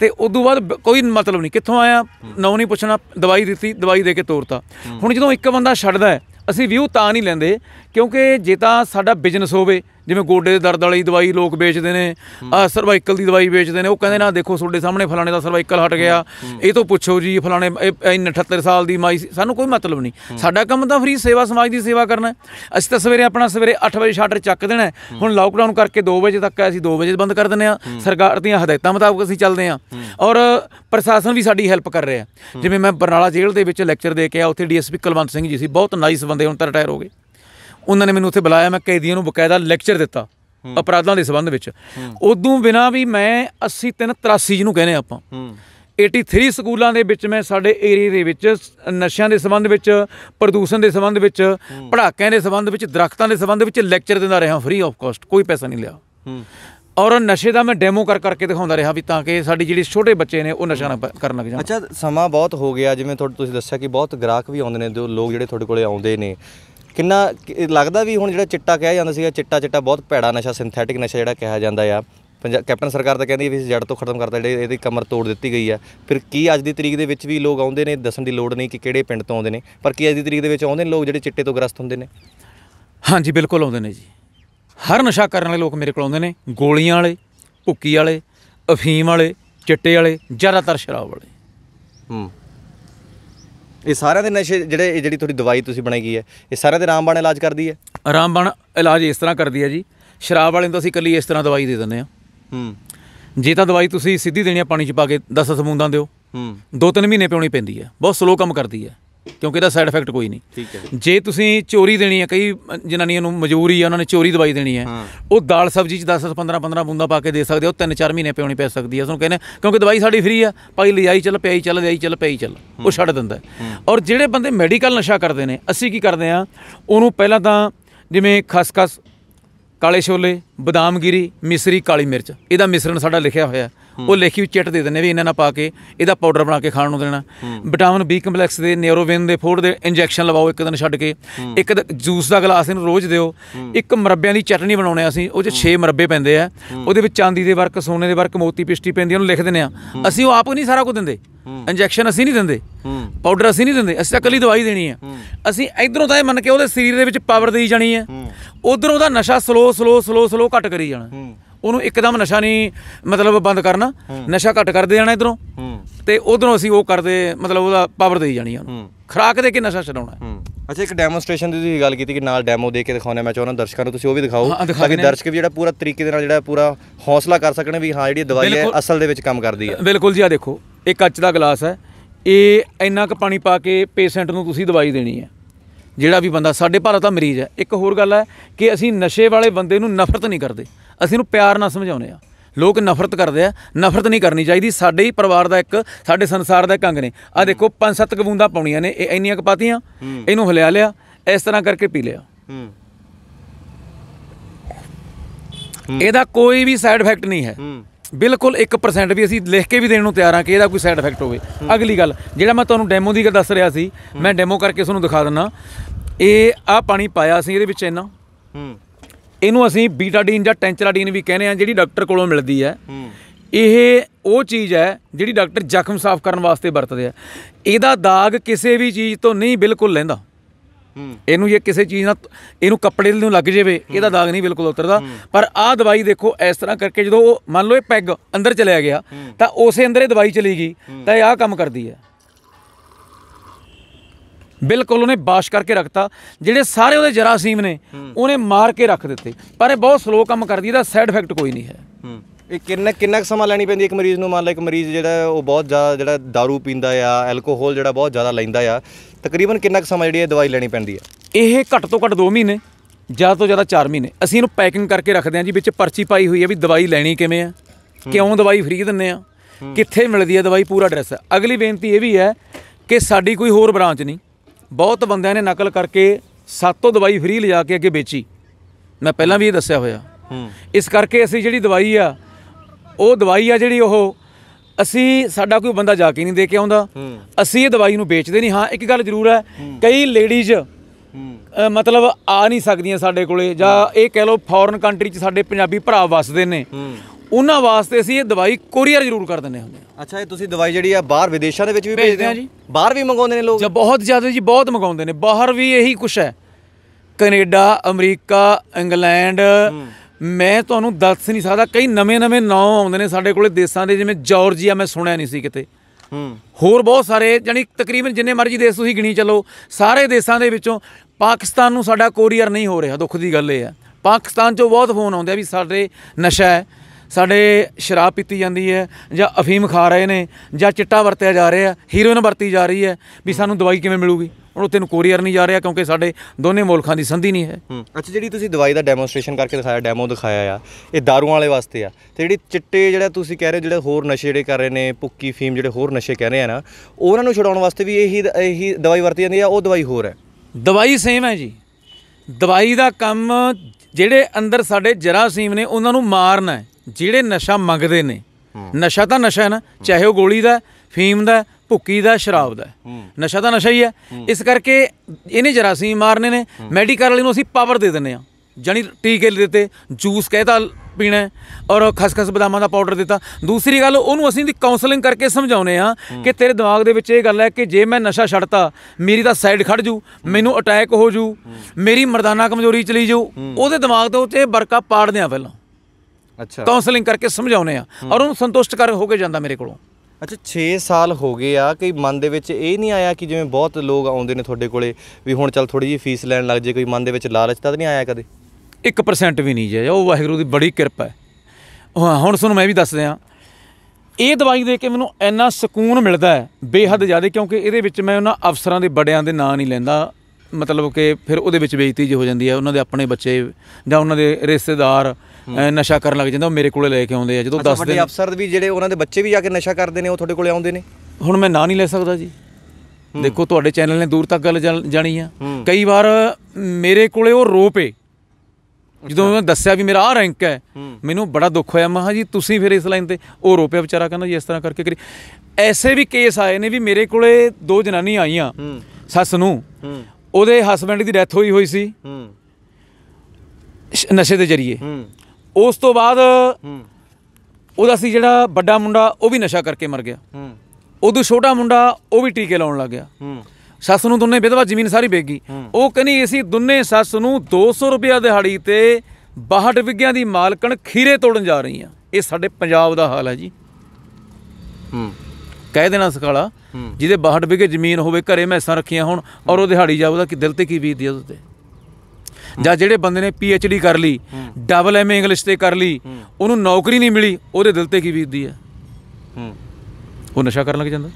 ਤੇ ਉਦੋਂ ਬਾਅਦ ਕੋਈ ਮਤਲਬ ਨਹੀਂ ਕਿੱਥੋਂ ਆਇਆ ਨੌ ਨਹੀਂ ਪੁੱਛਣਾ ਦਵਾਈ ਦਿੱਤੀ ਦਵਾਈ ਦੇ ਕੇ ਤੋਰਤਾ ਹੁਣ ਜਦੋਂ ਇੱਕ ਬੰਦਾ ਛੱਡਦਾ ਅਸੀਂ ਵਿਊ ਤਾਂ ਨਹੀਂ ਲੈਂਦੇ ਕਿਉਂਕਿ ਜੇ ਤਾਂ ਸਾਡਾ ਬਿਜ਼ਨਸ ਹੋਵੇ ਜਿਵੇਂ ਗੋਡੇ ਦੇ ਦਰਦ ਵਾਲੀ ਦਵਾਈ ਲੋਕ ਵੇਚਦੇ ਨੇ ਆ ਸਰਵਾਈਕਲ ਦੀ ਦਵਾਈ ਵੇਚਦੇ ਨੇ ਉਹ ਕਹਿੰਦੇ ਨਾ ਦੇਖੋ ਤੁਹਾਡੇ ਸਾਹਮਣੇ ਫਲਾਣੇ ਦਾ ਸਰਵਾਈਕਲ ਹਟ ਗਿਆ ਇਹ ਤੋਂ ਪੁੱਛੋ ਜੀ ਫਲਾਣੇ ਇਹ 78 ਸਾਲ ਦੀ ਮਾਈ ਸਾਨੂੰ ਕੋਈ ਮਤਲਬ ਨਹੀਂ ਸਾਡਾ ਕੰਮ ਤਾਂ ਫਰੀ ਸੇਵਾ ਸਮਾਜ ਦੀ ਸੇਵਾ ਕਰਨਾ ਅਸੀਂ ਤਾਂ ਸਵੇਰੇ ਆਪਣਾ ਸਵੇਰੇ 8 ਵਜੇ ਸ਼ਟਰ ਚੱਕ ਦੇਣਾ ਹੁਣ ਲਾਕਡਾਊਨ ਕਰਕੇ 2 ਵਜੇ ਤੱਕ ਅਸੀਂ 2 ਵਜੇ ਬੰਦ ਕਰ ਦਿੰਦੇ ਆ ਸਰਕਾਰ ਦੀਆਂ ਹਦਾਇਤਾਂ ਮੁਤਾਬਕ ਅਸੀਂ ਚੱਲਦੇ ਆ ਔਰ ਪ੍ਰਸ਼ਾਸਨ ਵੀ ਸਾਡੀ ਹੈਲਪ ਕਰ ਰਿਹਾ ਜਿਵੇਂ ਮੈਂ ਬਰਨਾਲਾ ਜੇਲ੍ਹ ਦੇ ਵਿੱਚ ਲੈਕਚਰ ਦੇ ਕੇ ਆ ਉੱਥੇ ਡੀਐਸਪੀ ਕੁਲਵੰਤ ਸਿੰਘ ਜੀ ਸੀ ਬਹੁਤ ਨਾਈਸ ਬੰਦੇ ਹੁਣ ਤਾਂ ਰਿਟਾਇਰ ਹੋ ਗਏ ਉਹਨਾਂ ਨੇ ਮੈਨੂੰ ਉੱਥੇ ਬੁਲਾਇਆ ਮੈਂ ਕੈਦੀਆਂ ਨੂੰ ਬਕਾਇਦਾ ਲੈਕਚਰ ਦਿੱਤਾ ਅਪਰਾਧਾਂ ਦੇ ਸਬੰਧ ਵਿੱਚ ਉਦੋਂ ਬਿਨਾ ਵੀ ਮੈਂ 83 83 ਜਿਹਨੂੰ ਕਹਿੰਦੇ ਆਪਾਂ 83 ਸਕੂਲਾਂ ਦੇ ਵਿੱਚ ਮੈਂ ਸਾਡੇ ਏਰੀਆ ਦੇ ਵਿੱਚ ਨਸ਼ਿਆਂ ਦੇ ਸੰਬੰਧ ਵਿੱਚ ਪ੍ਰਦੂਸ਼ਣ ਦੇ ਸੰਬੰਧ ਵਿੱਚ ਪੜਾਕਿਆਂ ਦੇ ਸੰਬੰਧ ਵਿੱਚ ਦਰਖਤਾਂ ਦੇ ਸੰਬੰਧ ਵਿੱਚ ਲੈਕਚਰ ਦਿੰਦਾ ਰਿਹਾ ਫ੍ਰੀ ਆਫ ਕਾਸਟ ਕੋਈ ਪੈਸਾ ਨਹੀਂ ਲਿਆ ਔਰ ਨਸ਼ੇ ਦਾ ਮੈਂ ਡੈਮੋ ਕਰ ਕਰਕੇ ਦਿਖਾਉਂਦਾ ਰਿਹਾ ਵੀ ਤਾਂ ਕਿ ਸਾਡੀ ਜਿਹੜੀ ਛੋਟੇ ਬੱਚੇ ਨੇ ਉਹ ਨਸ਼ਾ ਨਾ ਕਰਨ ਲੱਗ ਜਾਣ ਅੱਛਾ ਸਮਾਂ ਬਹੁਤ ਹੋ ਗਿਆ ਜਿਵੇਂ ਤੁਸੀਂ ਦੱਸਿਆ ਕਿ ਬਹੁਤ ਗ੍ਰਾਹਕ ਵੀ ਆਉਂਦੇ ਨੇ ਲੋਕ ਜਿਹੜੇ ਤੁਹਾਡੇ ਕੋਲੇ ਆਉਂਦੇ ਨੇ ਕਿੰਨਾ ਲੱਗਦਾ ਵੀ ਹੁਣ ਜਿਹੜਾ ਚਿੱਟਾ ਕਿਹਾ ਜਾਂਦਾ ਸੀਗਾ ਚਿੱਟਾ ਚਿੱਟਾ ਬਹੁਤ ਭੈੜਾ ਨਸ਼ਾ ਸਿੰਥੈਟਿਕ ਨਸ਼ਾ ਜਿਹੜਾ ਕਿਹਾ ਜਾਂਦਾ ਆ ਕੈਪਟਨ ਸਰਕਾਰ ਤਾਂ ਕਹਿੰਦੀ ਵੀ ਇਸ ਜੜ ਤੋਂ ਖਤਮ ਕਰਤਾ ਜਿਹੜੇ ਇਹਦੀ ਕਮਰ ਤੋੜ ਦਿੱਤੀ ਗਈ ਆ ਫਿਰ ਕੀ ਅੱਜ ਦੀ ਤਰੀਕ ਦੇ ਵਿੱਚ ਵੀ ਲੋਕ ਆਉਂਦੇ ਨੇ ਦੱਸਣ ਦੀ ਲੋੜ ਨਹੀਂ ਕਿ ਕਿਹੜੇ ਪਿੰਡ ਤੋਂ ਆਉਂਦੇ ਨੇ ਪਰ ਕੀ ਅੱਜ ਦੀ ਤਰੀਕ ਦੇ ਵਿੱਚ ਆਉਂਦੇ ਨੇ ਲੋਕ ਜਿਹੜੇ ਚਿੱਟੇ ਤੋਂ ਗ੍ਰਸਤ ਹੁੰਦੇ ਨੇ ਹਾਂਜੀ ਬਿਲਕੁਲ ਆਉਂਦੇ ਨੇ ਜੀ ਹਰ ਨਸ਼ਾ ਕਰਨ ਵਾਲੇ ਲੋਕ ਮੇਰੇ ਕੋਲ ਆਉਂਦੇ ਨੇ ਗੋਲੀਆਂ ਵਾਲੇ ਭੁੱਕੀ ਵਾਲੇ ਅਫੀਮ ਵਾਲੇ ਚਿੱਟੇ ਵਾਲੇ ਜ਼ਿਆਦਾਤਰ ਸ਼ਰਾਬ ਵਾਲੇ ਹੂੰ ਇਹ ਸਾਰਿਆਂ ਦੇ ਨਸ਼ੇ ਜਿਹੜੇ ਇਹ ਜਿਹੜੀ ਤੁਹਾਡੀ ਦਵਾਈ ਤੁਸੀਂ ਬਣਾਈ ਗਈ ਹੈ ਇਹ ਸਾਰਿਆਂ ਦੇ ਰਾਮਬਾਣ ਇਲਾਜ ਕਰਦੀ ਹੈ ਰਾਮਬਾਣ ਇਲਾਜ ਇਸ ਤਰ੍ਹਾਂ ਕਰਦੀ ਹੈ ਜੀ ਸ਼ਰਾਬ ਵਾਲੇ ਨੂੰ ਤਾਂ ਅਸੀਂ ਇਕੱਲੀ ਇਸ ਤਰ੍ਹਾਂ ਦਵਾਈ ਦੇ ਦਿੰਦੇ ਆ ਹੂੰ ਜੇ ਤਾਂ ਦਵਾਈ ਤੁਸੀਂ ਸਿੱਧੀ ਦੇਣੀ ਆ ਪਾਣੀ 'ਚ ਪਾ ਕੇ 10 10 ਦਿਓ ਹੂੰ 2-3 ਮਹੀਨੇ ਪਿਉਣੀ ਪੈਂਦੀ ਹੈ ਬਹੁਤ ਸਲੋ ਕੰਮ ਕਰਦੀ ਹੈ ਕਿਉਂਕਿ ਇਹਦਾ ਸਾਈਡ ਇਫੈਕਟ ਕੋਈ ਨਹੀਂ ਠੀਕ ਹੈ ਜੇ ਤੁਸੀਂ ਚੋਰੀ ਦੇਣੀ ਹੈ ਕਈ ਜਨਾਨੀਆਂ ਨੂੰ ਮਜਬੂਰੀ ਹੈ ਉਹਨਾਂ ਨੇ ਚੋਰੀ ਦਵਾਈ ਦੇਣੀ ਹੈ ਉਹ ਦਾਲ ਸਬਜ਼ੀ ਚ 10 10 15 15 ਬੂੰਦਾ ਪਾ ਕੇ ਦੇ ਸਕਦੇ ਹੋ 3-4 ਮਹੀਨੇ ਪਿਉਣੀ ਪੈ ਸਕਦੀ ਹੈ ਨੂੰ ਕਹਿੰਦੇ ਕਿਉਂਕਿ ਦਵਾਈ ਸਾਡੀ ਫ੍ਰੀ ਆ ਭਾਈ ਲਿਜਾਈ ਚੱਲ ਪਿਆਈ ਚੱਲ ਲਿਜਾਈ ਚੱਲ ਪਿਆਈ ਚੱਲ ਉਹ ਛੱਡ ਦਿੰਦਾ ਔਰ ਜਿਹੜੇ ਬੰਦੇ ਮੈਡੀਕਲ ਨਸ਼ਾ ਕਰਦੇ ਨੇ ਅਸੀਂ ਕੀ ਕਰਦੇ ਆ ਉਹਨੂੰ ਪਹਿਲਾਂ ਤਾਂ ਜਿਵੇਂ ਖਸਖਸ ਕਾਲੇ ਛੋਲੇ ਬਦਾਮਗਿਰੀ ਮਿਸਰੀ ਕਾਲੀ ਮਿਰਚ ਇਹਦਾ ਮਿਸ਼ਰਣ ਸਾਡਾ ਲਿਖਿਆ ਹੋਇਆ ਹੈ ਉਹ ਲੇਖੀ ਵਿੱਚ ਚਿੱਟ ਦੇ ਦਿੰਨੇ ਵੀ ਇਹਨਾਂ ਨਾਲ ਪਾ ਕੇ ਇਹਦਾ ਪਾਊਡਰ ਬਣਾ ਕੇ ਖਾਣ ਨੂੰ ਦੇਣਾ ਵਿਟਾਮਿਨ ਬੀ ਕੰਪਲੈਕਸ ਦੇ ਨੇਰੋਵਿਨ ਦੇ ਫੋਰ ਦੇ ਇੰਜੈਕਸ਼ਨ ਲਵਾਓ ਇੱਕ ਦਿਨ ਛੱਡ ਕੇ ਇੱਕ ਜੂਸ ਦਾ ਗਲਾਸ ਇਹਨੂੰ ਰੋਜ਼ ਦਿਓ ਇੱਕ ਮਰੱਬਿਆਂ ਦੀ ਚਟਨੀ ਬਣਾਉਣੇ ਅਸੀਂ ਉਹ 'ਚ 6 ਮਰੱਬੇ ਪੈਂਦੇ ਆ ਉਹਦੇ ਵਿੱਚ ਚਾਂਦੀ ਦੇ ਵਰਕ ਸੋਨੇ ਦੇ ਵਰਕ ਮੋਤੀ ਪਿਸ਼ਟੀ ਪੈਂਦੀ ਉਹਨੂੰ ਲਿਖ ਦਿੰਨੇ ਆ ਅਸੀਂ ਉਹ ਆਪ ਨਹੀਂ ਸਾਰਾ ਕੁਝ ਦਿੰਦੇ ਇੰਜੈਕਸ਼ਨ ਅਸੀਂ ਨਹੀਂ ਦਿੰਦੇ ਪਾਊਡਰ ਅਸੀਂ ਨਹੀਂ ਦਿੰਦੇ ਅਸੀਂ ਤਾਂ ਕੱਲੀ ਦਵਾਈ ਦੇਣੀ ਆ ਅਸੀਂ ਇਧਰੋਂ ਤਾਂ ਇਹ ਮੰਨ ਕੇ ਉਹਦੇ ਸਰੀਰ ਦੇ ਵਿੱਚ ਪਾਵਰ ਦੇਈ ਜਾਣੀ ਆ ਉਧਰੋਂ ਉਹਦਾ ਨਸ਼ਾ ਸਲੋ ਸਲੋ ਸਲੋ ਸਲੋ ਘਟ ਕਰੀ ਜਾਣਾ ਉਹਨੂੰ ਇੱਕਦਮ ਨਸ਼ਾ ਨਹੀਂ ਮਤਲਬ ਬੰਦ ਕਰਨਾ ਨਸ਼ਾ ਘੱਟ ਕਰਦੇ ਜਾਣਾ ਇਧਰੋਂ ਤੇ ਉਧਰੋਂ ਅਸੀਂ ਉਹ ਕਰਦੇ ਮਤਲਬ ਉਹਦਾ ਪਾਵਰ ਦੇਈ ਜਾਣੀ ਉਹਨੂੰ ਖਰਾਕ ਦੇ ਕੇ ਨਸ਼ਾ ਛਡਾਉਣਾ ਅੱਛਾ ਇੱਕ ਡੈਮੋਸਟ੍ਰੇਸ਼ਨ ਦੀ ਤੁਸੀਂ ਗੱਲ ਕੀਤੀ ਕਿ ਨਾਲ ਡੈਮੋ ਦੇ ਕੇ ਦਿਖਾਉਣਾ ਮੈਂ ਚਾਹੁੰਦਾ ਦਰਸ਼ਕਾਂ ਨੂੰ ਤੁਸੀਂ ਉਹ ਵੀ ਦਿਖਾਓ ਤਾਂ ਕਿ ਦਰਸ਼ਕ ਵੀ ਜਿਹੜਾ ਪੂਰਾ ਤਰੀਕੇ ਦੇ ਨਾਲ ਜਿਹੜਾ ਪੂਰਾ ਹੌਸਲਾ ਕਰ ਸਕਣ ਵੀ ਹਾਂ ਜਿਹੜੀ ਦਵਾਈ ਹੈ ਅਸਲ ਦੇ ਵਿੱਚ ਕੰਮ ਕਰਦੀ ਹੈ ਬਿਲਕੁਲ ਜੀ ਆ ਦੇਖੋ ਇਹ ਕੱਚ ਦਾ ਗਲਾਸ ਹੈ ਇਹ ਇੰਨਾ ਕੁ ਪਾਣੀ ਪਾ ਕੇ ਪੇਸ਼ੈਂਟ ਨੂੰ ਤੁਸੀਂ ਦਵਾਈ ਦੇਣੀ ਹੈ ਜਿਹੜਾ ਵੀ ਬੰਦਾ ਸਾਡੇ ਭਾਰਤ ਦਾ ਮਰੀਜ਼ ਹੈ ਇੱਕ ਹੋਰ ਗੱਲ ਹੈ ਕਿ ਅਸੀਂ ਨਸ਼ੇ ਵਾਲੇ ਬੰਦੇ ਨੂੰ ਨਫ਼ਰਤ ਨਹੀਂ ਕਰਦੇ ਅਸੀਂ ਉਹਨੂੰ ਪਿਆਰ ਨਾਲ ਸਮਝਾਉਂਦੇ ਆ ਲੋਕ ਨਫ਼ਰਤ ਕਰਦੇ ਆ ਨਫ਼ਰਤ ਨਹੀਂ ਕਰਨੀ ਚਾਹੀਦੀ ਸਾਡੇ ਹੀ ਪਰਿਵਾਰ ਦਾ ਇੱਕ ਸਾਡੇ ਸੰਸਾਰ ਦਾ ਇੱਕ ਅੰਗ ਨੇ ਆ ਦੇਖੋ ਪੰਜ ਸੱਤ ਕਬੂੰਦਾ ਪਾਉਣੀਆਂ ਨੇ ਇਹ ਇੰਨੀਆਂ ਕਪਾਤੀਆਂ ਇਹਨੂੰ ਹਲਿਆ ਲਿਆ ਇਸ ਤਰ੍ਹਾਂ ਕਰਕੇ ਪੀ ਲਿਆ ਇਹਦਾ ਕੋਈ ਵੀ ਸਾਈਡ ਇਫੈਕਟ ਨਹੀਂ ਹੈ ਬਿਲਕੁਲ 1% ਵੀ ਅਸੀਂ ਲਿਖ ਕੇ ਵੀ ਦੇਣ ਨੂੰ ਤਿਆਰ ਆ ਕਿ ਇਹਦਾ ਕੋਈ ਸਾਈਡ ਇਫੈਕਟ ਹੋਵੇ ਅਗਲੀ ਗੱਲ ਜਿਹੜਾ ਮੈਂ ਤੁਹਾਨੂੰ ਡੈਮੋ ਦੀ ਗੱਲ ਦੱਸ ਰਿਹਾ ਸੀ ਮੈਂ ਡੈਮੋ ਕਰਕੇ ਤੁਹਾਨੂੰ ਦਿਖਾ ਦਿੰਨਾ ਇਹ ਆ ਪਾਣੀ ਪਾਇਆ ਸੀ ਇਹਦੇ ਵਿੱਚ ਇਹਨਾਂ ਹੂੰ ਇਹਨੂੰ ਅਸੀਂ ਬੀਟਾਡੀਨ ਜਾਂ ਟੈਂਚਰਾਡੀਨ ਵੀ ਕਹਿੰਦੇ ਆ ਜਿਹੜੀ ਡਾਕਟਰ ਕੋਲੋਂ ਮਿਲਦੀ ਹੈ ਹੂੰ ਇਹ ਉਹ ਚੀਜ਼ ਹੈ ਜਿਹੜੀ ਡਾਕਟਰ ਜ਼ਖਮ ਸਾਫ਼ ਕਰਨ ਵਾਸਤੇ ਵਰਤਦੇ ਆ ਇਹਦਾ ਦਾਗ ਕਿਸੇ ਵੀ ਚੀਜ਼ ਤੋਂ ਨਹੀਂ ਬਿਲਕੁਲ ਲੈਂਦਾ ਹੂੰ ਇਹਨੂੰ ਇਹ ਕਿਸੇ ਚੀਜ਼ ਨਾਲ ਇਹਨੂੰ ਕੱਪੜੇ ਨੂੰ ਲੱਗ ਜਾਵੇ ਇਹਦਾ ਦਾਗ ਨਹੀਂ ਬਿਲਕੁਲ ਉਤਰਦਾ ਪਰ ਆਹ ਦਵਾਈ ਦੇਖੋ ਇਸ ਤਰ੍ਹਾਂ ਕਰਕੇ ਜਦੋਂ ਉਹ ਮੰਨ ਲਓ ਇਹ ਪੈਗ ਅੰਦਰ ਚਲੇ ਗਿਆ ਤਾਂ ਉਸੇ ਅੰਦਰ ਇਹ ਦਵਾਈ ਚਲੀ ਗਈ ਤਾਂ ਇਹ ਆਹ ਕੰਮ ਕਰਦੀ ਹੈ ਬਿਲਕੁਲ ਉਹਨੇ ਬਾਸ਼ ਕਰਕੇ ਰੱਖਤਾ ਜਿਹੜੇ ਸਾਰੇ ਉਹਦੇ ਜਰਾਸੀਮ ਨੇ ਉਹਨੇ ਮਾਰ ਕੇ ਰੱਖ ਦਿੱਤੇ ਪਰ ਇਹ ਬਹੁਤ ਸਲੋ ਕੰਮ ਕਰਦੀ ਇਹਦਾ ਸਾਈਡ ਇਫੈਕਟ ਕੋਈ ਨਹੀਂ ਹੈ ਇਹ ਕਿੰਨਾ ਕਿੰਨਾ ਸਮਾਂ ਲੈਣੀ ਪੈਂਦੀ ਇੱਕ ਮਰੀਜ਼ ਨੂੰ ਮੰਨ ਲਾ ਇੱਕ ਮਰੀਜ਼ ਜਿਹੜਾ ਉਹ ਬਹੁਤ ਜ਼ਿਆਦਾ ਜਿਹੜਾ दारू ਪੀਂਦਾ ਆ ਐਲਕੋਹਲ ਜਿਹੜਾ ਬਹੁਤ ਜ਼ਿਆਦਾ ਲੈਂਦਾ ਆ ਤਕਰੀਬਨ ਕਿੰਨਾ ਸਮਾਂ ਜਿਹੜੀ ਇਹ ਦਵਾਈ ਲੈਣੀ ਪੈਂਦੀ ਆ ਇਹ ਘੱਟ ਤੋਂ ਘੱਟ 2 ਮਹੀਨੇ ਜ਼ਿਆਦਾ ਤੋਂ ਜ਼ਿਆਦਾ 4 ਮਹੀਨੇ ਅਸੀਂ ਇਹਨੂੰ ਪੈਕਿੰਗ ਕਰਕੇ ਰੱਖਦੇ ਆ ਜੀ ਵਿੱਚ ਪਰਚੀ ਪਾਈ ਹੋਈ ਹੈ ਵੀ ਦਵਾਈ ਲੈਣੀ ਕਿਵੇਂ ਆ ਕਿਉਂ ਦਵਾਈ ਫ੍ਰੀ ਦਿੰਨੇ ਆ ਕਿੱਥੇ ਮਿਲਦੀ ਹੈ ਦਵਾਈ ਪੂਰਾ ਐਡਰੈਸ ਅਗਲੀ ਬੇਨਤੀ ਇਹ ਵੀ ਹੈ ਕਿ ਸਾਡੀ ਕੋਈ ਹੋਰ ਬ੍ਰਾਂਚ ਨਹੀਂ ਬਹੁਤ ਬੰਦਿਆਂ ਨੇ ਨਕਲ ਕਰਕੇ ਸਾਤੋਂ ਦਵਾਈ ਫ੍ਰੀ ਲਿਜਾ ਕੇ ਅੱਗੇ ਵੇਚੀ ਮੈਂ ਪਹਿਲਾਂ ਵੀ ਇਹ ਦੱਸਿਆ ਹੋਇਆ ਹੂੰ ਇਸ ਕਰਕੇ ਅਸੀਂ ਜਿਹੜੀ ਦਵਾਈ ਆ ਉਹ ਦਵਾਈ ਆ ਜਿਹੜੀ ਉਹ ਅਸੀਂ ਸਾਡਾ ਕੋਈ ਬੰਦਾ ਜਾ ਕੇ ਨਹੀਂ ਦੇ ਕੇ ਆਉਂਦਾ ਅਸੀਂ ਇਹ ਦਵਾਈ ਨੂੰ ਵੇਚਦੇ ਨਹੀਂ ਹਾਂ ਇੱਕ ਗੱਲ ਜ਼ਰੂਰ ਹੈ ਕਈ ਲੇਡੀਜ਼ ਮਤਲਬ ਆ ਨਹੀਂ ਸਕਦੀਆਂ ਸਾਡੇ ਕੋਲੇ ਜਾਂ ਇਹ ਕਹਿ ਲਓ ਫੋਰਨ ਕੰਟਰੀ 'ਚ ਸਾਡੇ ਪੰਜਾਬੀ ਭਰਾ ਵੱਸਦੇ ਨੇ ਉਹਨਾਂ ਵਾਸਤੇ ਅਸੀਂ ਇਹ ਦਵਾਈ ਕੋਰੀਅਰ ਜ਼ਰੂਰ ਕਰ ਦਿੰਦੇ ਹੁੰਦੇ ਹਾਂ ਅੱਛਾ ਇਹ ਤੁਸੀਂ ਦਵਾਈ ਜਿਹੜੀ ਆ ਬਾਹਰ ਵਿਦੇਸ਼ਾਂ ਦੇ ਵਿੱਚ ਵੀ ਭੇਜਦੇ ਆ ਜੀ ਬਾਹਰ ਵੀ ਮੰਗਾਉਂਦੇ ਨੇ ਲੋਕ ਜੀ ਬਹੁਤ ਜ਼ਿਆਦਾ ਜੀ ਬਹੁਤ ਮੰਗਾਉਂਦੇ ਨੇ ਬਾਹਰ ਵੀ ਇਹੀ ਕੁਛ ਹੈ ਕੈਨੇਡਾ ਅਮਰੀਕਾ ਇੰਗਲੈਂਡ ਮੈਂ ਤੁਹਾਨੂੰ ਦੱਸ ਨਹੀਂ ਸਕਦਾ ਕਈ ਨਵੇਂ-ਨਵੇਂ ਨਾਂ ਆਉਂਦੇ ਨੇ ਸਾਡੇ ਕੋਲੇ ਦੇਸ਼ਾਂ ਦੇ ਜਿਵੇਂ ਜਾਰਜੀਆ ਮੈਂ ਸੁਣਿਆ ਨਹੀਂ ਸੀ ਕਿਤੇ ਹੂੰ ਹੋਰ ਬਹੁਤ ਸਾਰੇ ਜਾਨੀ ਤਕਰੀਬਨ ਜਿੰਨੇ ਮਰਜ਼ੀ ਦੇਸ਼ ਤੁਸੀਂ ਗਿਣੀ ਚੱਲੋ ਸਾਰੇ ਦੇਸ਼ਾਂ ਦੇ ਵਿੱਚੋਂ ਪਾਕਿਸਤਾਨ ਨੂੰ ਸਾਡਾ ਕੋਰੀਅਰ ਨਹੀਂ ਹੋ ਰਿਹਾ ਦੁੱਖ ਦੀ ਗੱਲ ਇਹ ਹੈ ਪਾਕਿਸਤਾਨ 'ਚੋਂ ਬਹੁਤ ਫੋਨ ਆਉਂਦੇ ਆ ਵੀ ਸਾਡੇ ਨਸ਼ਾ ਹੈ ਸਾਡੇ ਸ਼ਰਾਬ ਪੀਤੀ ਜਾਂਦੀ ਹੈ ਜਾਂ ਅਫੀਮ ਖਾ ਰਹੇ ਨੇ ਜਾਂ ਚਿੱਟਾ ਵਰਤਿਆ ਜਾ ਰਿਹਾ ਹੀਰੋਇਨ ਵਰਤੀ ਜਾ ਰਹੀ ਹੈ ਵੀ ਸਾਨੂੰ ਦਵਾਈ ਕਿਵੇਂ ਮਿਲੂਗੀ ਹੁਣ ਨੂੰ ਕੋਰੀਅਰ ਨਹੀਂ ਜਾ ਰਿਹਾ ਕਿਉਂਕਿ ਸਾਡੇ ਦੋਨੇ ਮੋਲਖਾਂ ਦੀ ਸੰਧੀ ਨਹੀਂ ਹੈ ਅੱਛਾ ਜਿਹੜੀ ਤੁਸੀਂ ਦਵਾਈ ਦਾ ਡੈਮੋਨਸਟ੍ਰੇਸ਼ਨ ਕਰਕੇ ਦਿਖਾਇਆ ਡੈਮੋ ਦਿਖਾਇਆ ਆ ਇਹ दारू ਵਾਲੇ ਵਾਸਤੇ ਆ ਤੇ ਜਿਹੜੀ ਚਿੱਟੇ ਜਿਹੜਾ ਤੁਸੀਂ ਕਹਿ ਰਹੇ ਜਿਹੜੇ ਹੋਰ ਨਸ਼ੇ ਜਿਹੜੇ ਕਰ ਰਹੇ ਨੇ ਪੁੱਕੀ ਫੀਮ ਜਿਹੜੇ ਹੋਰ ਨਸ਼ੇ ਕਹਿ ਰਹੇ ਆ ਨਾ ਉਹਨਾਂ ਨੂੰ ਛਡਾਉਣ ਵਾਸਤੇ ਵੀ ਇਹੀ ਇਹੀ ਦਵਾਈ ਵਰਤੀ ਜਾਂਦੀ ਆ ਉਹ ਦਵਾਈ ਹੋਰ ਹੈ ਦਵਾਈ ਸੇਮ ਹੈ ਜੀ ਦਵਾਈ ਦਾ ਕੰਮ ਜਿਹੜੇ ਅੰਦਰ ਸਾਡੇ ਜਰਾਸੀਮ ਨੇ ਉਹਨਾਂ ਨੂੰ ਮਾਰਨਾ ਹੈ ਜਿਹੜੇ ਨਸ਼ਾ ਮੰਗਦੇ ਨੇ ਨਸ਼ਾ ਤਾਂ ਨਸ਼ਾ ਹੈ ਨਾ ਚਾਹੇ ਉਹ ਗੋਲੀ ਦਾ ਫੀਮ ਦਾ ਭੁੱਕੀ ਦਾ ਸ਼ਰਾਬ ਦਾ ਨਸ਼ਾ ਤਾਂ ਨਸ਼ਾ ਹੀ ਹੈ ਇਸ ਕਰਕੇ ਇਹਨੇ ਜਰਾਸੀਮ ਮਾਰਨੇ ਨੇ ਮੈਡੀਕਲ ਵਾਲੇ ਨੂੰ ਅਸੀਂ ਪਾਵਰ ਦੇ ਦਿੰਨੇ ਆ ਜਾਨੀ ਟੀਕੇ ਲੈ ਦਿੱਤੇ ਜੂਸ ਕਹਿਤਾ ਪੀਣਾ ਔਰ ਖਸਖਸ ਬਦਾਮਾਂ ਦਾ ਪਾਊਡਰ ਦਿੱਤਾ ਦੂਸਰੀ ਗੱਲ ਉਹਨੂੰ ਅਸੀਂ ਦੀ ਕਾਉਂਸਲਿੰਗ ਕਰਕੇ ਸਮਝਾਉਨੇ ਆ ਕਿ ਤੇਰੇ ਦਿਮਾਗ ਦੇ ਵਿੱਚ ਇਹ ਗੱਲ ਹੈ ਕਿ ਜੇ ਮੈਂ ਨਸ਼ਾ ਛੱਡਤਾ ਮੇਰੀ ਤਾਂ ਸਾਈਡ ਖੜ ਜੂ ਮੈਨੂੰ ਅਟੈਕ ਹੋ ਜੂ ਮੇਰੀ ਮਰਦਾਨਾ ਕਮਜ਼ੋਰੀ ਚਲੀ ਜੂ ਉਹਦੇ ਦਿਮਾਗ ਤੋਂ ਉੱਤੇ ਬਰਕਾ ਪਾੜਦੇ ਆ ਪਹਿਲਾਂ ਅੱਛਾ ਕਾਉਂਸਲਿੰਗ ਕਰਕੇ ਸਮਝਾਉਨੇ ਆ ਔਰ ਉਹਨੂੰ ਸੰਤੁਸ਼ਟ ਕਰ ਹੋ ਕੇ ਜਾਂਦਾ ਮੇਰੇ ਕੋਲੋਂ ਅੱਛਾ 6 ਸਾਲ ਹੋ ਗਏ ਆ ਕਿ ਮਨ ਦੇ ਵਿੱਚ ਇਹ ਨਹੀਂ ਆਇਆ ਕਿ ਜਿਵੇਂ ਬਹੁਤ ਲੋਕ ਆਉਂਦੇ ਨੇ ਤੁਹਾਡੇ ਕੋਲੇ ਵੀ ਹੁਣ ਚੱਲ ਥੋੜੀ ਜੀ ਫੀਸ ਲੈਣ ਲੱਗ ਜੇ ਕੋਈ ਮਨ ਦੇ ਵਿੱਚ ਲਾਲਚ ਤਾਂ ਨਹੀਂ ਆਇਆ ਕਦੇ 1% ਵੀ ਨਹੀਂ ਜੇ ਉਹ ਵਾਹਿਗੁਰੂ ਦੀ ਬੜੀ ਕਿਰਪਾ ਹੈ ਹੁਣ ਤੁਹਾਨੂੰ ਮੈਂ ਵੀ ਦੱਸ ਦਿਆਂ ਇਹ ਦਵਾਈ ਦੇ ਕੇ ਮੈਨੂੰ ਇੰਨਾ ਸਕੂਨ ਮਿਲਦਾ ਹੈ ਬੇਹੱਦ ਜ਼ਿਆਦਾ ਕਿਉਂਕਿ ਇਹਦੇ ਵਿੱਚ ਮੈਂ ਉਹਨਾਂ ਅਫਸਰਾਂ ਦੇ ਬੜਿਆਂ ਦੇ ਨਾਂ ਨਹੀਂ ਲੈਂਦਾ ਮਤਲਬ ਕਿ ਫਿਰ ਉਹਦੇ ਵਿੱਚ ਬੇਇੱਜ਼ਤੀ ਜੀ ਹੋ ਜਾਂਦੀ ਹੈ ਉਹਨਾਂ ਦੇ ਆਪਣੇ ਬੱਚੇ ਜਾਂ ਉਹਨਾਂ ਦੇ ਰਿਸ਼ਤੇਦਾਰ ਨਸ਼ਾ ਕਰਨ ਲੱਗ ਜਾਂਦਾ ਉਹ ਮੇਰੇ ਕੋਲੇ ਲੈ ਕੇ ਆਉਂਦੇ ਆ ਜਦੋਂ ਦੱਸਦੇ ਵੱਡੇ ਅਫਸਰ ਵੀ ਜਿਹੜੇ ਉਹਨਾਂ ਦੇ ਬੱਚੇ ਵੀ ਜਾ ਕੇ ਨਸ਼ਾ ਕਰਦੇ ਨੇ ਉਹ ਤੁਹਾਡੇ ਕੋਲੇ ਆਉਂਦੇ ਨੇ ਹੁਣ ਮੈਂ ਨਾਂ ਨਹੀਂ ਲੈ ਸਕਦਾ ਜੀ ਦੇਖੋ ਤੁਹਾਡੇ ਚੈਨਲ ਨੇ ਦੂਰ ਤੱਕ ਗੱਲ ਜਾਣੀ ਆ ਕਈ ਵਾਰ ਮੇਰੇ ਕੋਲੇ ਉਹ ਰੋਪੇ ਜਦੋਂ ਮੈਂ ਦੱਸਿਆ ਵੀ ਮੇਰਾ ਆ ਰੈਂਕ ਹੈ ਮੈਨੂੰ ਬੜਾ ਦੁੱਖ ਹੋਇਆ ਮਹਾ ਜੀ ਤੁਸੀਂ ਫਿਰ ਇਸ ਲਾਈਨ ਤੇ ਉਹ ਰੋਪਿਆ ਵਿਚਾਰਾ ਕਹਿੰਦਾ ਜੀ ਇਸ ਤਰ੍ਹਾਂ ਕਰਕੇ ਕਰੀ ਐਸੇ ਵੀ ਕੇਸ ਆਏ ਨੇ ਵੀ ਮੇਰੇ ਕੋਲੇ ਦੋ ਜਨਾਨੀ ਆਈਆਂ ਸੱਸ ਨੂੰ ਉਹਦੇ ਹਸਬੰਡ ਦੀ ਡੈਥ ਹੋਈ ਹੋਈ ਸੀ ਨਸ਼ੇ ਦੇ ਜ਼ਰੀਏ ਉਸ ਤੋਂ ਬਾਅਦ ਉਹਦਾ ਸੀ ਜਿਹੜਾ ਵੱਡਾ ਮੁੰਡਾ ਉਹ ਵੀ ਨਸ਼ਾ ਕਰਕੇ ਮਰ ਗਿਆ ਹੂੰ ਉਦੋਂ ਛੋਟਾ ਮੁੰਡਾ ਉਹ ਵੀ ਟੀਕੇ ਲਾਉਣ ਲੱਗ ਗਿਆ ਹੂੰ ਸੱਸ ਨੂੰ ਦੋਨੇ ਵਿਧਵਾ ਜ਼ਮੀਨ ਸਾਰੀ ਵੇਚ ਗਈ ਉਹ ਕਹਿੰਦੀ ਅਸੀਂ ਦੋਨੇ ਸੱਸ ਨੂੰ 200 ਰੁਪਏ ਦਿਹਾੜੀ ਤੇ 62 ਵਿਗਿਆਂ ਦੀ ਮਾਲਕਣ ਖੀਰੇ ਤੋੜਨ ਜਾ ਰਹੀ ਆ ਇਹ ਸਾਡੇ ਪੰਜਾਬ ਦਾ ਹਾਲ ਹੈ ਜੀ ਹੂੰ ਕਹਿ ਦੇਣਾ ਸਕਾਲਾ ਜਿਹਦੇ 62 ਵਿਗੇ ਜ਼ਮੀਨ ਹੋਵੇ ਘਰੇ ਮੈਸਾਂ ਰੱਖੀਆਂ ਹੋਣ ਔਰ ਉਹ ਦਿਹਾੜੀ ਜਾ ਉਹਦਾ ਕਿ ਦਿਲ ਤੇ ਕੀ ਬੀਤਦੀ ਉਹਦੇ ਤੇ ਜਾਂ ਜਿਹੜੇ ਬੰਦੇ ਨੇ ਪੀ ਐਚ ਡੀ ਕਰ ਲਈ ਡਬਲ ਐਮ ਇੰਗਲਿਸ਼ ਤੇ ਕਰ ਲਈ ਉਹਨੂੰ ਨੌਕਰੀ ਨਹੀਂ ਮਿਲੀ ਉਹਦੇ ਦਿਲ ਤੇ ਕੀ ਬੀਤਦੀ ਹੈ ਉਹ ਨਸ਼ਾ ਕਰਨ ਲੱਗ ਜਾਂਦਾ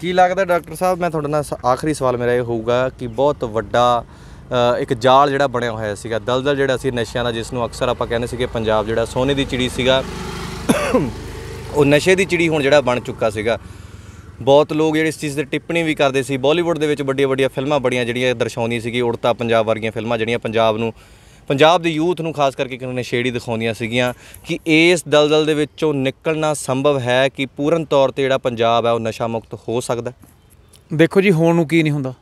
ਕੀ ਲੱਗਦਾ ਡਾਕਟਰ ਸਾਹਿਬ ਮੈਂ ਤੁਹਾਡੇ ਨਾਲ ਆਖਰੀ ਸਵਾਲ ਮੇਰਾ ਇਹ ਹੋਊਗਾ ਕਿ ਬਹੁਤ ਵੱਡਾ ਇੱਕ ਜਾਲ ਜਿਹੜਾ ਬਣਿਆ ਹੋਇਆ ਸੀਗਾ ਦਲਦਲ ਜਿਹੜਾ ਸੀ ਨਸ਼ਿਆਂ ਦਾ ਜਿਸ ਨੂੰ ਅਕਸਰ ਆਪਾਂ ਕਹਿੰਦੇ ਸੀਗੇ ਪੰਜਾਬ ਜਿਹੜਾ ਸੋਨੇ ਦੀ ਚਿੜੀ ਸੀਗਾ ਉਹ ਨਸ਼ੇ ਦੀ ਚਿੜੀ ਹੁਣ ਜਿਹੜਾ ਬਣ ਚੁੱਕਾ ਸੀਗਾ ਬਹੁਤ ਲੋਕ ਜਿਹੜੇ ਇਸ ਚੀਜ਼ ਤੇ ਟਿੱਪਣੀ ਵੀ ਕਰਦੇ ਸੀ ਬਾਲੀਵੁੱਡ ਦੇ ਵਿੱਚ ਵੱਡੀਆਂ ਵੱਡੀਆਂ ਫਿਲਮਾਂ ਬੜੀਆਂ ਜਿਹੜੀਆਂ ਦਰਸਾਉਂਦੀਆਂ ਸੀ ਕਿ ਉੜਤਾ ਪੰਜਾਬ ਵਰਗੀਆਂ ਫਿਲਮਾਂ ਜਿਹੜੀਆਂ ਪੰਜਾਬ ਨੂੰ ਪੰਜਾਬ ਦੇ ਯੂਥ ਨੂੰ ਖਾਸ ਕਰਕੇ ਕਿਹਨਾਂ ਨੇ ਸ਼ੇੜੀ ਦਿਖਾਉਂਦੀਆਂ ਸੀਗੀਆਂ ਕਿ ਇਸ ਦਲਦਲ ਦੇ ਵਿੱਚੋਂ ਨਿਕਲਣਾ ਸੰਭਵ ਹੈ ਕਿ ਪੂਰਨ ਤੌਰ ਤੇ ਜਿਹੜਾ ਪੰਜਾਬ ਹੈ ਉਹ ਨਸ਼ਾ ਮੁਕਤ ਹੋ ਸਕਦਾ ਦੇਖੋ ਜੀ ਹੋਣ ਨੂੰ ਕੀ ਨਹੀਂ ਹੁੰਦਾ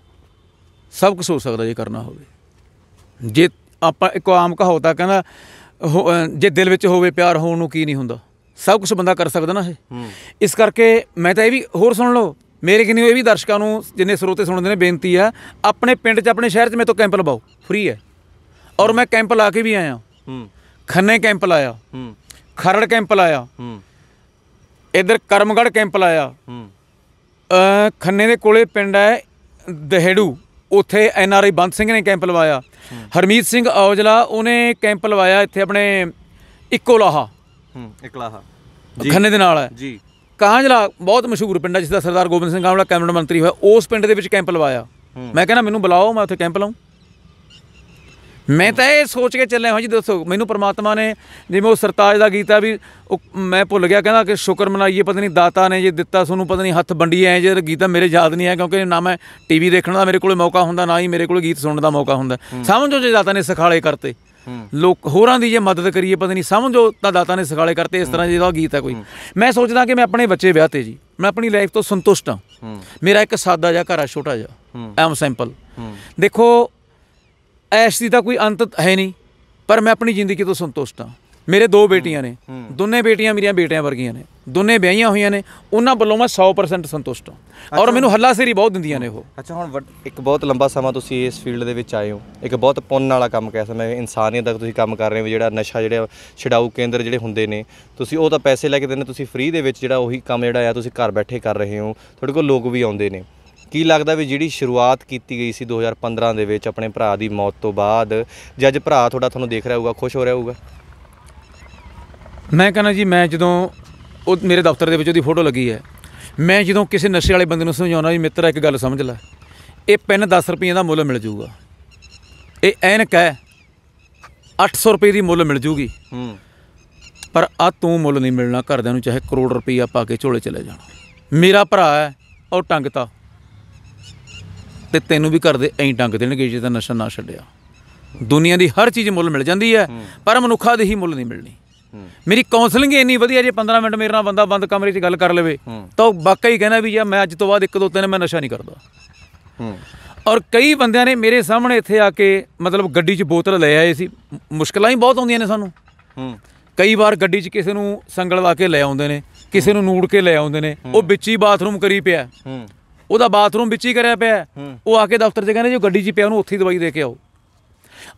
ਸਭ ਕੁਝ ਹੋ ਸਕਦਾ ਜੇ ਕਰਨਾ ਹੋਵੇ ਜੇ ਆਪਾਂ ਇੱਕ ਆਮ ਕਹਾਵਤ ਕਹਿੰਦਾ ਜੇ ਦਿਲ ਵਿੱਚ ਹੋਵੇ ਪਿਆਰ ਹੋਣ ਨੂੰ ਕੀ ਨਹੀਂ ਹੁੰਦਾ ਸਭ ਕੁਝ ਬੰਦਾ ਕਰ ਸਕਦਾ ਨਾ ਇਹ ਇਸ ਕਰਕੇ ਮੈਂ ਤਾਂ ਇਹ ਵੀ ਹੋਰ ਸੁਣ ਲਓ ਮੇਰੇ ਕਿੰਨੇ ਇਹ ਵੀ ਦਰਸ਼ਕਾਂ ਨੂੰ ਜਿੰਨੇ ਸਰੋਤੇ ਸੁਣਦੇ ਨੇ ਬੇਨਤੀ ਆ ਆਪਣੇ ਪਿੰਡ 'ਚ ਆਪਣੇ ਸ਼ਹਿਰ 'ਚ ਮੇਰੇ ਤੋਂ ਕੈਂਪ ਲਵਾਓ ਫ੍ਰੀ ਹੈ ਔਰ ਮੈਂ ਕੈਂਪ ਲਾ ਕੇ ਵੀ ਆਇਆ ਖੰਨੇ ਕੈਂਪ ਲਾਇਆ ਖਰੜ ਕੈਂਪ ਲਾਇਆ ਇਧਰ ਕਰਮਗੜ ਕੈਂਪ ਲਾਇਆ ਖੰਨੇ ਦੇ ਕੋਲੇ ਪਿੰਡ ਹੈ ਦਹੇੜੂ ਉੱਥੇ ਐਨ ਆਰ ਆਈ ਬੰਦ ਸਿੰਘ ਨੇ ਕੈਂਪ ਲਵਾਇਆ ਹਰਮੀਤ ਸਿੰਘ ਔਜਲਾ ਉਹਨੇ ਕੈਂਪ ਲਵਾਇਆ ਇੱਥੇ ਆਪਣੇ ਇਕੋਲਾਹਾ ਲਾਹਾ ਹੂੰ ਇਕਲਾਹਾ ਖੰਨੇ ਦੇ ਨਾਲ ਹੈ ਜੀ ਕਾਂਝਲਾ ਬਹੁਤ ਮਸ਼ਹੂਰ ਪਿੰਡ ਹੈ ਜਿਸ ਦਾ ਸਰਦਾਰ ਗੋਬਿੰਦ ਸਿੰਘ ਕਾਂਝਲਾ ਕੈਬਨਿਟ ਮੰਤਰੀ ਹੋਇਆ ਉਸ ਪਿੰਡ ਦੇ ਵਿੱਚ ਕੈਂਪ ਲਵਾਇਆ ਮੈਂ ਕਹਿੰਦਾ ਮੈਨੂੰ ਬੁਲਾਓ ਮੈਂ ਉੱਥੇ ਕੈਂਪ ਲਾਉਂ ਮੈਂ ਤਾਂ ਇਹ ਸੋਚ ਕੇ ਚੱਲਿਆ ਹਾਂ ਜੀ ਦੋਸਤੋ ਮੈਨੂੰ ਪ੍ਰਮਾਤਮਾ ਨੇ ਜਿਵੇਂ ਉਹ ਸਰਤਾਜ ਦਾ ਗੀਤਾ ਵੀ ਮੈਂ ਭੁੱਲ ਗਿਆ ਕਹਿੰਦਾ ਕਿ ਸ਼ੁਕਰ ਮਨਾਈਏ ਪਤਾ ਨਹੀਂ ਦਾਤਾ ਨੇ ਜੇ ਦਿੱਤਾ ਤੁਹਾਨੂੰ ਪਤਾ ਨਹੀਂ ਹੱਥ ਵੰਡੀ ਐ ਜੇ ਗੀਤਾ ਮੇਰੇ ਯਾਦ ਨਹੀਂ ਆ ਕਿਉਂਕਿ ਨਾ ਮੈਂ ਟੀਵੀ ਦੇਖਣ ਦਾ ਮੇਰੇ ਕੋਲ ਮੌਕਾ ਹੁੰਦਾ ਨਾ ਹੀ ਮੇਰੇ ਕੋਲ ਗੀਤ ਸੁਣਨ ਦਾ ਮੌਕਾ ਹੁੰਦਾ ਸਮਝੋ ਜੇ ਦਾਤਾ ਨੇ ਸਖਾਲੇ ਕਰਤੇ ਲੋਕ ਹੋਰਾਂ ਦੀ ਜੇ ਮਦਦ ਕਰੀਏ ਪਤਾ ਨਹੀਂ ਸਮਝੋ ਤਾਂ ਦਾਤਾ ਨੇ ਸਖਾਲੇ ਕਰਤੇ ਇਸ ਤਰ੍ਹਾਂ ਜਿਹਦਾ ਗੀਤ ਹੈ ਕੋਈ ਮੈਂ ਸੋਚਦਾ ਕਿ ਮੈਂ ਆਪਣੇ ਬੱਚੇ ਵਿਆਹ ਤੇ ਜੀ ਮੈਂ ਆਪਣੀ ਲਾਈਫ ਤੋਂ ਸੰਤੁਸ਼ਟ ਹਾਂ ਮੇਰਾ ਇੱਕ ਸਾਦਾ ਜਿਹਾ ਘਰ ਆ ਛੋਟਾ ਜਿਹਾ ਐਮ ਸਿੰਪਲ ਦੇਖੋ ਐਸ਼ ਦੀ ਤਾਂ ਕੋਈ ਅੰਤ ਹੈ ਨਹੀਂ ਪਰ ਮੈਂ ਆਪਣੀ ਜ਼ਿੰਦਗੀ ਤੋਂ ਸੰਤੁਸ਼ਟ ਹਾਂ ਮੇਰੇ ਦੋ ਬੇਟੀਆਂ ਨੇ ਦੋਨੇ ਬੇਟੀਆਂ ਮੇਰੀਆਂ ਬੇਟਿਆਂ ਵਰਗੀਆਂ ਨੇ ਦੋਨੇ ਵਿਆਹੀਆਂ ਹੋਈਆਂ ਨੇ ਉਹਨਾਂ ਵੱਲੋਂ ਮੈਂ 100% ਸੰਤੁਸ਼ਟ ਹਾਂ ਔਰ ਮੈਨੂੰ ਹੱਲਾਸ਼ੇਰੀ ਬਹੁਤ ਦਿੰਦੀਆਂ ਨੇ ਉਹ ਅੱਛਾ ਹੁਣ ਇੱਕ ਬਹੁਤ ਲੰਬਾ ਸਮਾਂ ਤੁਸੀਂ ਇਸ ਫੀਲਡ ਦੇ ਵਿੱਚ ਆਏ ਹੋ ਇੱਕ ਬਹੁਤ ਪੁੰਨ ਵਾਲਾ ਕੰਮ ਕਹਿ ਸਕਦਾ ਮੈਂ ਇਨਸਾਨੀਅਤ ਦਾ ਤੁਸੀਂ ਕੰਮ ਕਰ ਰਹੇ ਹੋ ਜਿਹੜਾ ਨਸ਼ਾ ਜਿਹੜਾ ਛਡਾਊ ਕੇਂਦਰ ਜਿਹੜੇ ਹੁੰਦੇ ਨੇ ਤੁਸੀਂ ਉਹ ਤਾਂ ਪੈਸੇ ਲੈ ਕੇ ਦਿੰਦੇ ਤੁਸੀਂ ਫ੍ਰੀ ਦੇ ਵਿੱਚ ਜਿਹੜਾ ਉਹੀ ਕੰਮ ਜਿਹੜਾ ਆ ਤੁਸੀਂ ਘਰ ਬੈਠੇ ਕਰ ਰਹੇ ਹੋ ਤੁਹਾਡੇ ਕੋਲ ਲੋਕ ਵੀ ਆਉਂਦੇ ਨੇ ਕੀ ਲੱਗਦਾ ਵੀ ਜਿਹੜੀ ਸ਼ੁਰੂਆਤ ਕੀਤੀ ਗਈ ਸੀ 2015 ਦੇ ਵਿੱਚ ਆਪਣੇ ਭਰਾ ਦੀ ਮੌਤ ਤੋਂ ਬਾਅਦ ਜੱਜ ਭਰਾ ਤੁਹਾਡਾ ਤੁਹਾਨੂੰ ਦੇਖ ਰਿਹਾ ਹੋਊਗਾ ਖੁਸ਼ ਹੋ ਰਿਹਾ ਹੋਊਗਾ ਮੈਂ ਕਹਿੰਦਾ ਜੀ ਮੈਂ ਜਦੋਂ ਉਹ ਮੇਰੇ ਦਫ਼ਤਰ ਦੇ ਵਿੱਚ ਉਹਦੀ ਫੋਟੋ ਲੱਗੀ ਹੈ ਮੈਂ ਜਦੋਂ ਕਿਸੇ ਨਸ਼ੇ ਵਾਲੇ ਬੰਦੇ ਨੂੰ ਸਮਝਾਉਣਾ ਵੀ ਮਿੱਤਰਾ ਇੱਕ ਗੱਲ ਸਮਝ ਲੈ ਇਹ ਪੈਨ 10 ਰੁਪਏ ਦਾ ਮੁੱਲ ਮਿਲ ਜਾਊਗਾ ਇਹ ਐਨਕ ਹੈ 800 ਰੁਪਏ ਦੀ ਮੁੱਲ ਮਿਲ ਜੂਗੀ ਹੂੰ ਪਰ ਆ ਤੂੰ ਮੁੱਲ ਨਹੀਂ ਮਿਲਣਾ ਘਰਦਿਆਂ ਨੂੰ ਚਾਹੇ ਕਰੋੜ ਰੁਪਈਆ ਪਾ ਕੇ ਝੋਲੇ ਚਲੇ ਜਾਣਾ ਮੇਰਾ ਭਰਾ ਹੈ ਉਹ ਟੰਗਤਾ ਤੇ ਤੈਨੂੰ ਵੀ ਕਰਦੇ ਐਂ ਟੰਗ ਦੇਣਗੇ ਜੇ ਤਾਂ ਨਸ਼ਾ ਨਾ ਛੱਡਿਆ ਦੁਨੀਆ ਦੀ ਹਰ ਚੀਜ਼ ਮੁੱਲ ਮਿਲ ਜਾਂਦੀ ਹੈ ਪਰ ਮਨੁੱਖਾ ਦੀ ਹੀ ਮੁੱਲ ਨਹੀਂ ਮਿਲਣੀ ਮੇਰੀ ਕਾਉਂਸਲਿੰਗ ਇੰਨੀ ਵਧੀਆ ਜੇ 15 ਮਿੰਟ ਮੇਰੇ ਨਾਲ ਬੰਦਾ ਬੰਦ ਕਮਰੇ 'ਚ ਗੱਲ ਕਰ ਲਵੇ ਤਾਂ ਵਾਕਈ ਕਹਿੰਦਾ ਵੀ ਯਾ ਮੈਂ ਅੱਜ ਤੋਂ ਬਾਅਦ ਇੱਕ ਦੋ ਤਿੰਨ ਮੈਂ ਨਸ਼ਾ ਨਹੀਂ ਕਰਦਾ ਔਰ ਕਈ ਬੰਦਿਆਂ ਨੇ ਮੇਰੇ ਸਾਹਮਣੇ ਇੱਥੇ ਆ ਕੇ ਮਤਲਬ ਗੱਡੀ 'ਚ ਬੋਤਲ ਲੈ ਆਏ ਸੀ ਮੁਸ਼ਕਲਾਂ ਹੀ ਬਹੁਤ ਆਉਂਦੀਆਂ ਨੇ ਸਾਨੂੰ ਕਈ ਵਾਰ ਗੱਡੀ 'ਚ ਕਿਸੇ ਨੂੰ ਸੰਗਲਵਾ ਕੇ ਲੈ ਆਉਂਦੇ ਨੇ ਕਿਸੇ ਨੂੰ ਨੂੜ ਕੇ ਲੈ ਆਉਂਦੇ ਨੇ ਉਹ ਵਿੱਚ ਹੀ ਬਾਥਰੂਮ ਕਰੀ ਪਿਆ ਉਹਦਾ ਬਾਥਰੂਮ ਵਿੱਚ ਹੀ ਕਰਿਆ ਪਿਆ ਉਹ ਆ ਕੇ ਦਫ਼ਤਰ 'ਚ ਕਹਿੰਦੇ ਜੋ ਗੱਡੀ 'ਚ ਪਿਆ ਉਹਨੂੰ ਉੱਥੇ ਹੀ ਦਵਾਈ ਦੇ ਕੇ ਆਓ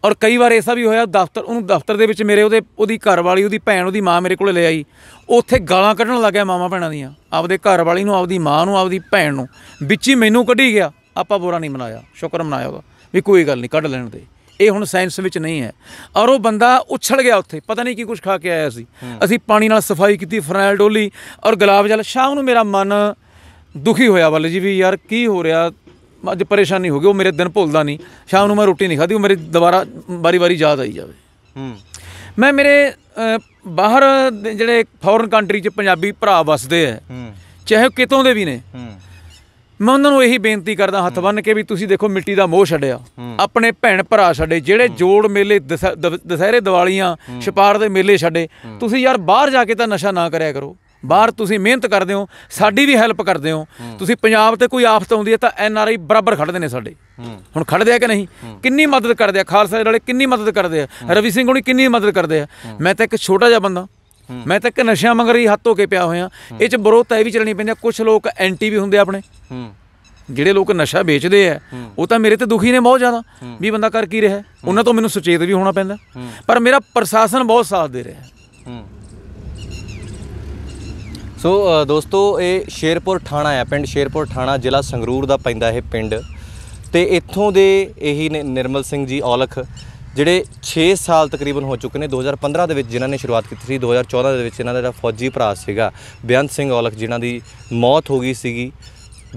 ਔਰ ਕਈ ਵਾਰ ਐਸਾ ਵੀ ਹੋਇਆ ਦਫ਼ਤਰ ਉਹਨੂੰ ਦਫ਼ਤਰ ਦੇ ਵਿੱਚ ਮੇਰੇ ਉਹਦੇ ਉਹਦੀ ਘਰ ਵਾਲੀ ਉਹਦੀ ਭੈਣ ਉਹਦੀ ਮਾਂ ਮੇਰੇ ਕੋਲੇ ਲੈ ਆਈ ਉੱਥੇ ਗਾਲਾਂ ਕੱਢਣ ਲੱਗਿਆ ਮਾਮਾ ਭੈਣਾਂ ਦੀਆਂ ਆਪਦੇ ਘਰ ਵਾਲੀ ਨੂੰ ਆਪਦੀ ਮਾਂ ਨੂੰ ਆਪਦੀ ਭੈਣ ਨੂੰ ਵਿੱਚ ਹੀ ਮੈਨੂੰ ਕੱਢੀ ਗਿਆ ਆਪਾਂ ਬੋਰਾ ਨਹੀਂ ਮਨਾਇਆ ਸ਼ੁਕਰ ਮਨਾਇਆ ਉਹਦਾ ਵੀ ਕੋਈ ਗੱਲ ਨਹੀਂ ਕੱਢ ਲੈਣ ਦੇ ਇਹ ਹੁਣ ਸਾਇੰਸ ਵਿੱਚ ਨਹੀਂ ਹੈ ਔਰ ਉਹ ਬੰਦਾ ਉਛਲ ਗਿਆ ਉੱਥੇ ਪਤਾ ਨਹੀਂ ਕੀ ਕੁਝ ਖਾ ਕੇ ਆਇਆ ਸੀ ਅਸੀਂ ਪਾਣੀ ਨਾਲ ਸਫਾਈ ਕੀਤੀ ਫਰਨੈਲ ਡੋਲੀ ਔਰ ਗੁਲਾਬ ਜਲ ਸ਼ਾਮ ਨੂੰ ਮੇਰਾ ਮਨ ਦੁਖੀ ਹੋਇਆ ਵੱਲ ਜੀ ਵੀ ਯਾਰ ਕੀ ਹੋ ਰਿਹਾ ਅੱਜ ਪਰੇਸ਼ਾਨੀ ਹੋ ਗਈ ਉਹ ਮੇਰੇ ਦਿਨ ਭੁੱਲਦਾ ਨਹੀਂ ਸ਼ਾਮ ਨੂੰ ਮੈਂ ਰੋਟੀ ਨਹੀਂ ਖਾਦੀ ਉਹ ਮੇਰੇ ਦੁਬਾਰਾ ਬਾਰੀ-ਬਾਰੀ ਯਾਦ ਆਈ ਜਾਵੇ ਹੂੰ ਮੈਂ ਮੇਰੇ ਬਾਹਰ ਜਿਹੜੇ ਫੋਰਨ ਕੰਟਰੀ 'ਚ ਪੰਜਾਬੀ ਭਰਾ ਵਸਦੇ ਆ ਚਾਹੇ ਕਿਤੋਂ ਦੇ ਵੀ ਨੇ ਮੈਂ ਉਹਨਾਂ ਨੂੰ ਇਹੀ ਬੇਨਤੀ ਕਰਦਾ ਹੱਥ ਬੰਨ ਕੇ ਵੀ ਤੁਸੀਂ ਦੇਖੋ ਮਿੱਟੀ ਦਾ ਮੋਹ ਛੱਡਿਆ ਆਪਣੇ ਭੈਣ ਭਰਾ ਛੱਡੇ ਜਿਹੜੇ ਜੋੜ ਮੇਲੇ ਦਸਹਿਰੇ ਦੀਵਾਲੀਆਂ ਛਪਾਰ ਦੇ ਮੇਲੇ ਛੱਡੇ ਤੁਸੀਂ ਯਾਰ ਬਾਹਰ ਜਾ ਕੇ ਤਾਂ ਨਸ਼ਾ ਨਾ ਕਰਿਆ ਕਰੋ ਬਾਹਰ ਤੁਸੀਂ ਮਿਹਨਤ ਕਰਦੇ ਹੋ ਸਾਡੀ ਵੀ ਹੈਲਪ ਕਰਦੇ ਹੋ ਤੁਸੀਂ ਪੰਜਾਬ ਤੇ ਕੋਈ ਆਫਤ ਆਉਂਦੀ ਹੈ ਤਾਂ ਐਨ ਆਰ ਆਈ ਬਰਾਬਰ ਖੜਦੇ ਨੇ ਸਾਡੇ ਹੁਣ ਖੜਦੇ ਆ ਕਿ ਨਹੀਂ ਕਿੰਨੀ ਮਦਦ ਕਰਦੇ ਆ ਖਾਲਸਾ ਵਾਲੇ ਕਿੰਨੀ ਮਦਦ ਕਰਦੇ ਆ ਰਵੀ ਸਿੰਘ ਹੁਣੀ ਕਿੰਨੀ ਮਦਦ ਕਰਦੇ ਆ ਮੈਂ ਤਾਂ ਇੱਕ ਛੋਟਾ ਜਿਹਾ ਬੰਦਾ ਮੈਂ ਤਾਂ ਇੱਕ ਨਸ਼ਿਆਂ ਮੰਗਰੀ ਰਹੀ ਹੱਥੋਂ ਕੇ ਪਿਆ ਹੋਇਆ ਇਹ ਚ ਬਰੋਤ ਐ ਵੀ ਚਲਣੀ ਪੈਂਦੀ ਕੁਝ ਲੋਕ ਐਂਟੀ ਵੀ ਹੁੰਦੇ ਆਪਣੇ ਜਿਹੜੇ ਲੋਕ ਨਸ਼ਾ ਵੇਚਦੇ ਆ ਉਹ ਤਾਂ ਮੇਰੇ ਤੇ ਦੁਖੀ ਨੇ ਬਹੁਤ ਜ਼ਿਆਦਾ ਵੀ ਬੰਦਾ ਕਰ ਕੀ ਰਿਹਾ ਉਹਨਾਂ ਤੋਂ ਮੈਨੂੰ ਸੁਚੇਤ ਵੀ ਹੋਣਾ ਪੈਂਦਾ ਪਰ ਮੇਰਾ ਪ੍ਰਸ਼ਾਸਨ ਬਹੁਤ ਸਾਥ ਦੇ ਰਿਹਾ ਸੋ ਦੋਸਤੋ ਇਹ ਸ਼ੇਰਪੁਰ ਥਾਣਾ ਹੈ ਪਿੰਡ ਸ਼ੇਰਪੁਰ ਥਾਣਾ ਜ਼ਿਲ੍ਹਾ ਸੰਗਰੂਰ ਦਾ ਪੈਂਦਾ ਇਹ ਪਿੰਡ ਤੇ ਇੱਥੋਂ ਦੇ ਇਹੀ ਨੇ ਨਿਰਮਲ ਸਿੰਘ ਜੀ ਔਲਖ ਜਿਹੜੇ 6 ਸਾਲ ਤਕਰੀਬਨ ਹੋ ਚੁੱਕੇ ਨੇ 2015 ਦੇ ਵਿੱਚ ਜਿਨ੍ਹਾਂ ਨੇ ਸ਼ੁਰੂਆਤ ਕੀਤੀ ਸੀ 2014 ਦੇ ਵਿੱਚ ਇਹਨਾਂ ਦਾ ਜਿਹੜਾ ਫੌਜੀ ਭਰਾ ਸੀਗਾ ਬਿਆਨ ਸਿੰਘ ਔਲਖ ਜਿਨ੍ਹਾਂ ਦੀ ਮੌਤ ਹੋ ਗਈ ਸੀਗੀ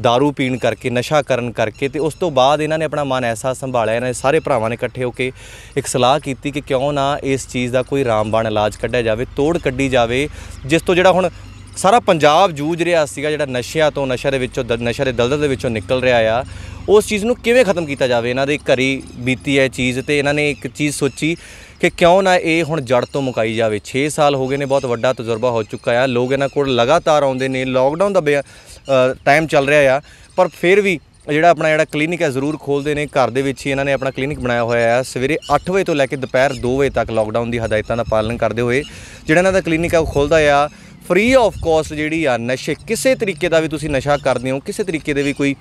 दारू ਪੀਣ ਕਰਕੇ ਨਸ਼ਾ ਕਰਨ ਕਰਕੇ ਤੇ ਉਸ ਤੋਂ ਬਾਅਦ ਇਹਨਾਂ ਨੇ ਆਪਣਾ ਮਨ ਐਸਾ ਸੰਭਾਲਿਆ ਇਹਨਾਂ ਦੇ ਸਾਰੇ ਭਰਾਵਾਂ ਨੇ ਇਕੱਠੇ ਹੋ ਕੇ ਇੱਕ ਸਲਾਹ ਕੀਤੀ ਕਿ ਕਿਉਂ ਨਾ ਇਸ ਚੀਜ਼ ਦਾ ਕੋਈ ਰਾਮਬਾਣ ਇਲਾਜ ਕੱਢਿਆ ਜਾਵੇ ਤੋੜ ਕੱਢੀ ਜਾਵੇ ਜਿਸ ਤੋਂ ਜਿਹੜਾ ਹੁਣ ਸਾਰਾ ਪੰਜਾਬ ਜੂਝ ਰਿਹਾ ਸੀਗਾ ਜਿਹੜਾ ਨਸ਼ਿਆਂ ਤੋਂ ਨਸ਼ੇ ਦੇ ਵਿੱਚੋਂ ਨਸ਼ੇ ਦੇ ਦਲਦਲ ਦੇ ਵਿੱਚੋਂ ਨਿਕਲ ਰਿਹਾ ਆ ਉਸ ਚੀਜ਼ ਨੂੰ ਕਿਵੇਂ ਖਤਮ ਕੀਤਾ ਜਾਵੇ ਇਹਨਾਂ ਦੇ ਘਰੀ ਬੀਤੀ ਹੈ ਚੀਜ਼ ਤੇ ਇਹਨਾਂ ਨੇ ਇੱਕ ਚੀਜ਼ ਸੋਚੀ ਕਿ ਕਿਉਂ ਨਾ ਇਹ ਹੁਣ ਜੜ ਤੋਂ ਮੁਕਾਈ ਜਾਵੇ 6 ਸਾਲ ਹੋ ਗਏ ਨੇ ਬਹੁਤ ਵੱਡਾ ਤਜਰਬਾ ਹੋ ਚੁੱਕਾ ਆ ਲੋਕ ਇਹਨਾਂ ਕੋਲ ਲਗਾਤਾਰ ਆਉਂਦੇ ਨੇ ਲੋਕਡਾਊਨ ਦਾ ਟਾਈਮ ਚੱਲ ਰਿਹਾ ਆ ਪਰ ਫਿਰ ਵੀ ਜਿਹੜਾ ਆਪਣਾ ਜਿਹੜਾ ਕਲੀਨਿਕ ਹੈ ਜ਼ਰੂਰ ਖੋਲਦੇ ਨੇ ਘਰ ਦੇ ਵਿੱਚ ਹੀ ਇਹਨਾਂ ਨੇ ਆਪਣਾ ਕਲੀਨਿਕ ਬਣਾਇਆ ਹੋਇਆ ਹੈ ਸਵੇਰੇ 8 ਵਜੇ ਤੋਂ ਲੈ ਕੇ ਦੁਪਹਿਰ 2 ਵਜੇ ਤੱਕ ਲੋਕਡਾਊਨ ਦੀ ਹਦਾਇਤਾਂ ਦਾ ਪਾਲਣ ਕਰਦੇ ਹੋਏ ਜਿਹੜਾ ਇਹਨਾਂ ਦਾ ਕਲੀਨਿਕ ਹੈ ਉਹ ਖੋਲਦਾ ਆ ਫ੍ਰੀ ਆਫ ਕਾਸਟ ਜਿਹੜੀ ਆ ਨਸ਼ੇ ਕਿਸੇ ਤਰੀਕੇ ਦਾ ਵੀ ਤੁਸੀਂ ਨਸ਼ਾ ਕਰਦੇ ਹੋ ਕਿਸੇ ਤਰੀਕੇ ਦੇ ਵੀ ਕੋਈ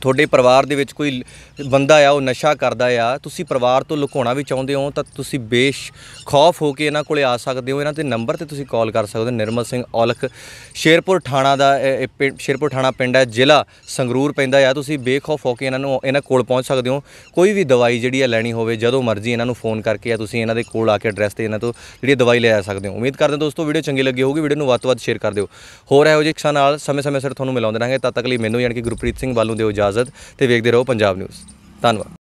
ਤੁਹਾਡੇ ਪਰਿਵਾਰ ਦੇ ਵਿੱਚ ਕੋਈ ਬੰਦਾ ਆ ਉਹ ਨਸ਼ਾ ਕਰਦਾ ਆ ਤੁਸੀਂ ਪਰਿਵਾਰ ਤੋਂ ਲੁਕਾਉਣਾ ਵੀ ਚਾਹੁੰਦੇ ਹੋ ਤਾਂ ਤੁਸੀਂ ਬੇਸ਼ ਖੌਫ ਹੋ ਕੇ ਇਹਨਾਂ ਕੋਲੇ ਆ ਸਕਦੇ ਹੋ ਇਹਨਾਂ ਦੇ ਨੰਬਰ ਤੇ ਤੁਸੀਂ ਕਾਲ ਕਰ ਸਕਦੇ ਹੋ ਨਿਰਮਲ ਸਿੰਘ ਔਲਖ ਸ਼ੇਰਪੁਰ ਥਾਣਾ ਦਾ ਸ਼ੇਰਪੁਰ ਥਾਣਾ ਪਿੰਡ ਹੈ ਜ਼ਿਲ੍ਹਾ ਸੰਗਰੂਰ ਪੈਂਦਾ ਆ ਤੁਸੀਂ ਬੇਖੌਫ ਹੋ ਕੇ ਇਹਨਾਂ ਨੂੰ ਇਹਨਾਂ ਕੋਲ ਪਹੁੰਚ ਸਕਦੇ ਹੋ ਕੋਈ ਵੀ ਦਵਾਈ ਜਿਹੜੀ ਆ ਲੈਣੀ ਹੋਵੇ ਜਦੋਂ ਮਰਜ਼ੀ ਇਹਨਾਂ ਨੂੰ ਫੋਨ ਕਰਕੇ ਆ ਤੁਸੀਂ ਇਹਨਾਂ ਦੇ ਕੋਲ ਆ ਕੇ ਐਡਰੈਸ ਤੇ ਇਹਨਾਂ ਤੋਂ ਜਿਹੜੀ ਦਵਾਈ ਲੈ ਆ ਸਕਦੇ ਹੋ ਉਮੀਦ ਕਰਦੇ ਹਾਂ ਦੋਸਤੋ ਵੀਡੀਓ ਚੰਗੀ ਲੱਗੀ ਹੋਊਗੀ ਵੀਡੀਓ ਨੂੰ ਵੱਧ ਤੋਂ ਵੱਧ ਸ਼ੇਅਰ ਕਰ ਦਿਓ ਹੋਰ ਇਹੋ ਜਿਹੇ ਕਿਸਾਨ ਨਾਲ ਸਮੇਂ-ਸਮੇਂ ਸਿਰ ਤੁਹਾਨੂੰ ਮਿਲਾਉਂਦੇ ਰਹਾਂਗੇ ਤਦ ਤੱਕ ਲਈ ਮੈਨੂੰ ਯਾਨੀ ਕਿ ਗੁਰਪ੍ਰੀਤ ਸਿੰਘ ਵੱਲੋਂ ਦਿਓ ਇਜਾਜ਼ਤ ਤੇ ਵੇਖਦੇ ਰਹੋ ਪੰਜਾਬ ਨਿਊਜ਼ ਧੰਨਵਾਦ